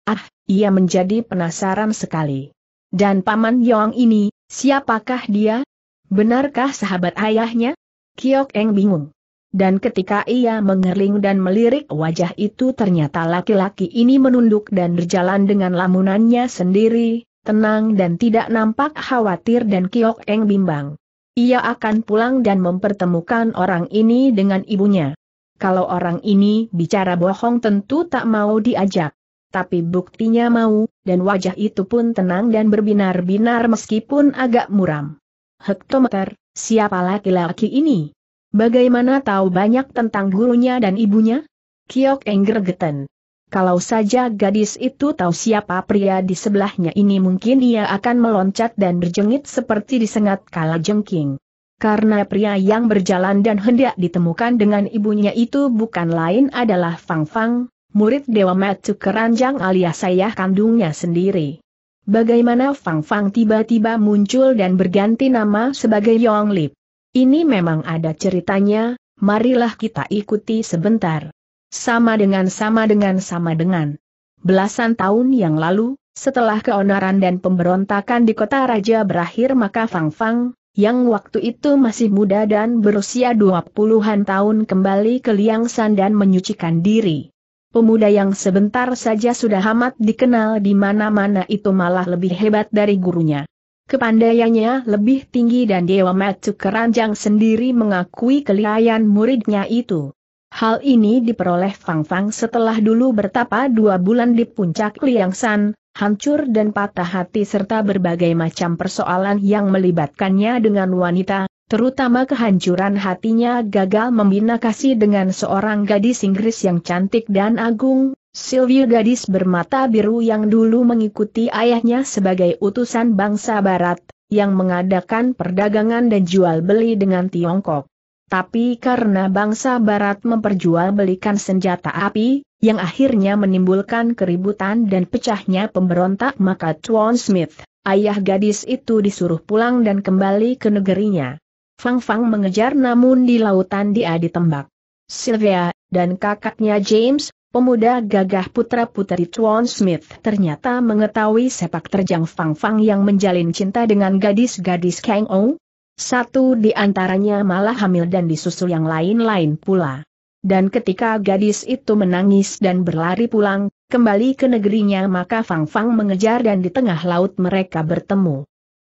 Ah, ia menjadi penasaran sekali. Dan Paman Yong ini, siapakah dia? Benarkah sahabat ayahnya? Kiok Eng bingung. Dan ketika ia mengerling dan melirik wajah itu ternyata laki-laki ini menunduk dan berjalan dengan lamunannya sendiri, tenang dan tidak nampak khawatir dan Kiok Eng bimbang. Ia akan pulang dan mempertemukan orang ini dengan ibunya. Kalau orang ini bicara bohong tentu tak mau diajak tapi buktinya mau, dan wajah itu pun tenang dan berbinar-binar meskipun agak muram. Hektometer, siapa laki-laki ini? Bagaimana tahu banyak tentang gurunya dan ibunya? Kiok Enggergeten. Kalau saja gadis itu tahu siapa pria di sebelahnya ini mungkin ia akan meloncat dan berjengit seperti disengat kala jengking. Karena pria yang berjalan dan hendak ditemukan dengan ibunya itu bukan lain adalah Fang Fang, murid Dewa Matsu Keranjang alias saya kandungnya sendiri. Bagaimana Fang Fang tiba-tiba muncul dan berganti nama sebagai Yong Lip? Ini memang ada ceritanya, marilah kita ikuti sebentar. Sama dengan sama dengan sama dengan. Belasan tahun yang lalu, setelah keonaran dan pemberontakan di kota raja berakhir maka Fang Fang, yang waktu itu masih muda dan berusia 20-an tahun kembali ke San dan menyucikan diri. Pemuda yang sebentar saja sudah amat dikenal di mana-mana itu malah lebih hebat dari gurunya. Kepandaiannya lebih tinggi dan Dewa Matsu Keranjang sendiri mengakui kelihayan muridnya itu. Hal ini diperoleh Fang Fang setelah dulu bertapa dua bulan di puncak Liang San, hancur dan patah hati serta berbagai macam persoalan yang melibatkannya dengan wanita, terutama kehancuran hatinya gagal membina kasih dengan seorang gadis Inggris yang cantik dan agung, Sylvia gadis bermata biru yang dulu mengikuti ayahnya sebagai utusan bangsa barat, yang mengadakan perdagangan dan jual beli dengan Tiongkok. Tapi karena bangsa barat memperjualbelikan senjata api, yang akhirnya menimbulkan keributan dan pecahnya pemberontak maka Tuan Smith, ayah gadis itu disuruh pulang dan kembali ke negerinya. Fang Fang mengejar namun di lautan dia ditembak. Sylvia, dan kakaknya James, pemuda gagah putra-putri Tuan Smith ternyata mengetahui sepak terjang Fang Fang yang menjalin cinta dengan gadis-gadis Kang Ou. Satu di antaranya malah hamil dan disusul yang lain-lain pula. Dan ketika gadis itu menangis dan berlari pulang, kembali ke negerinya maka Fang Fang mengejar dan di tengah laut mereka bertemu.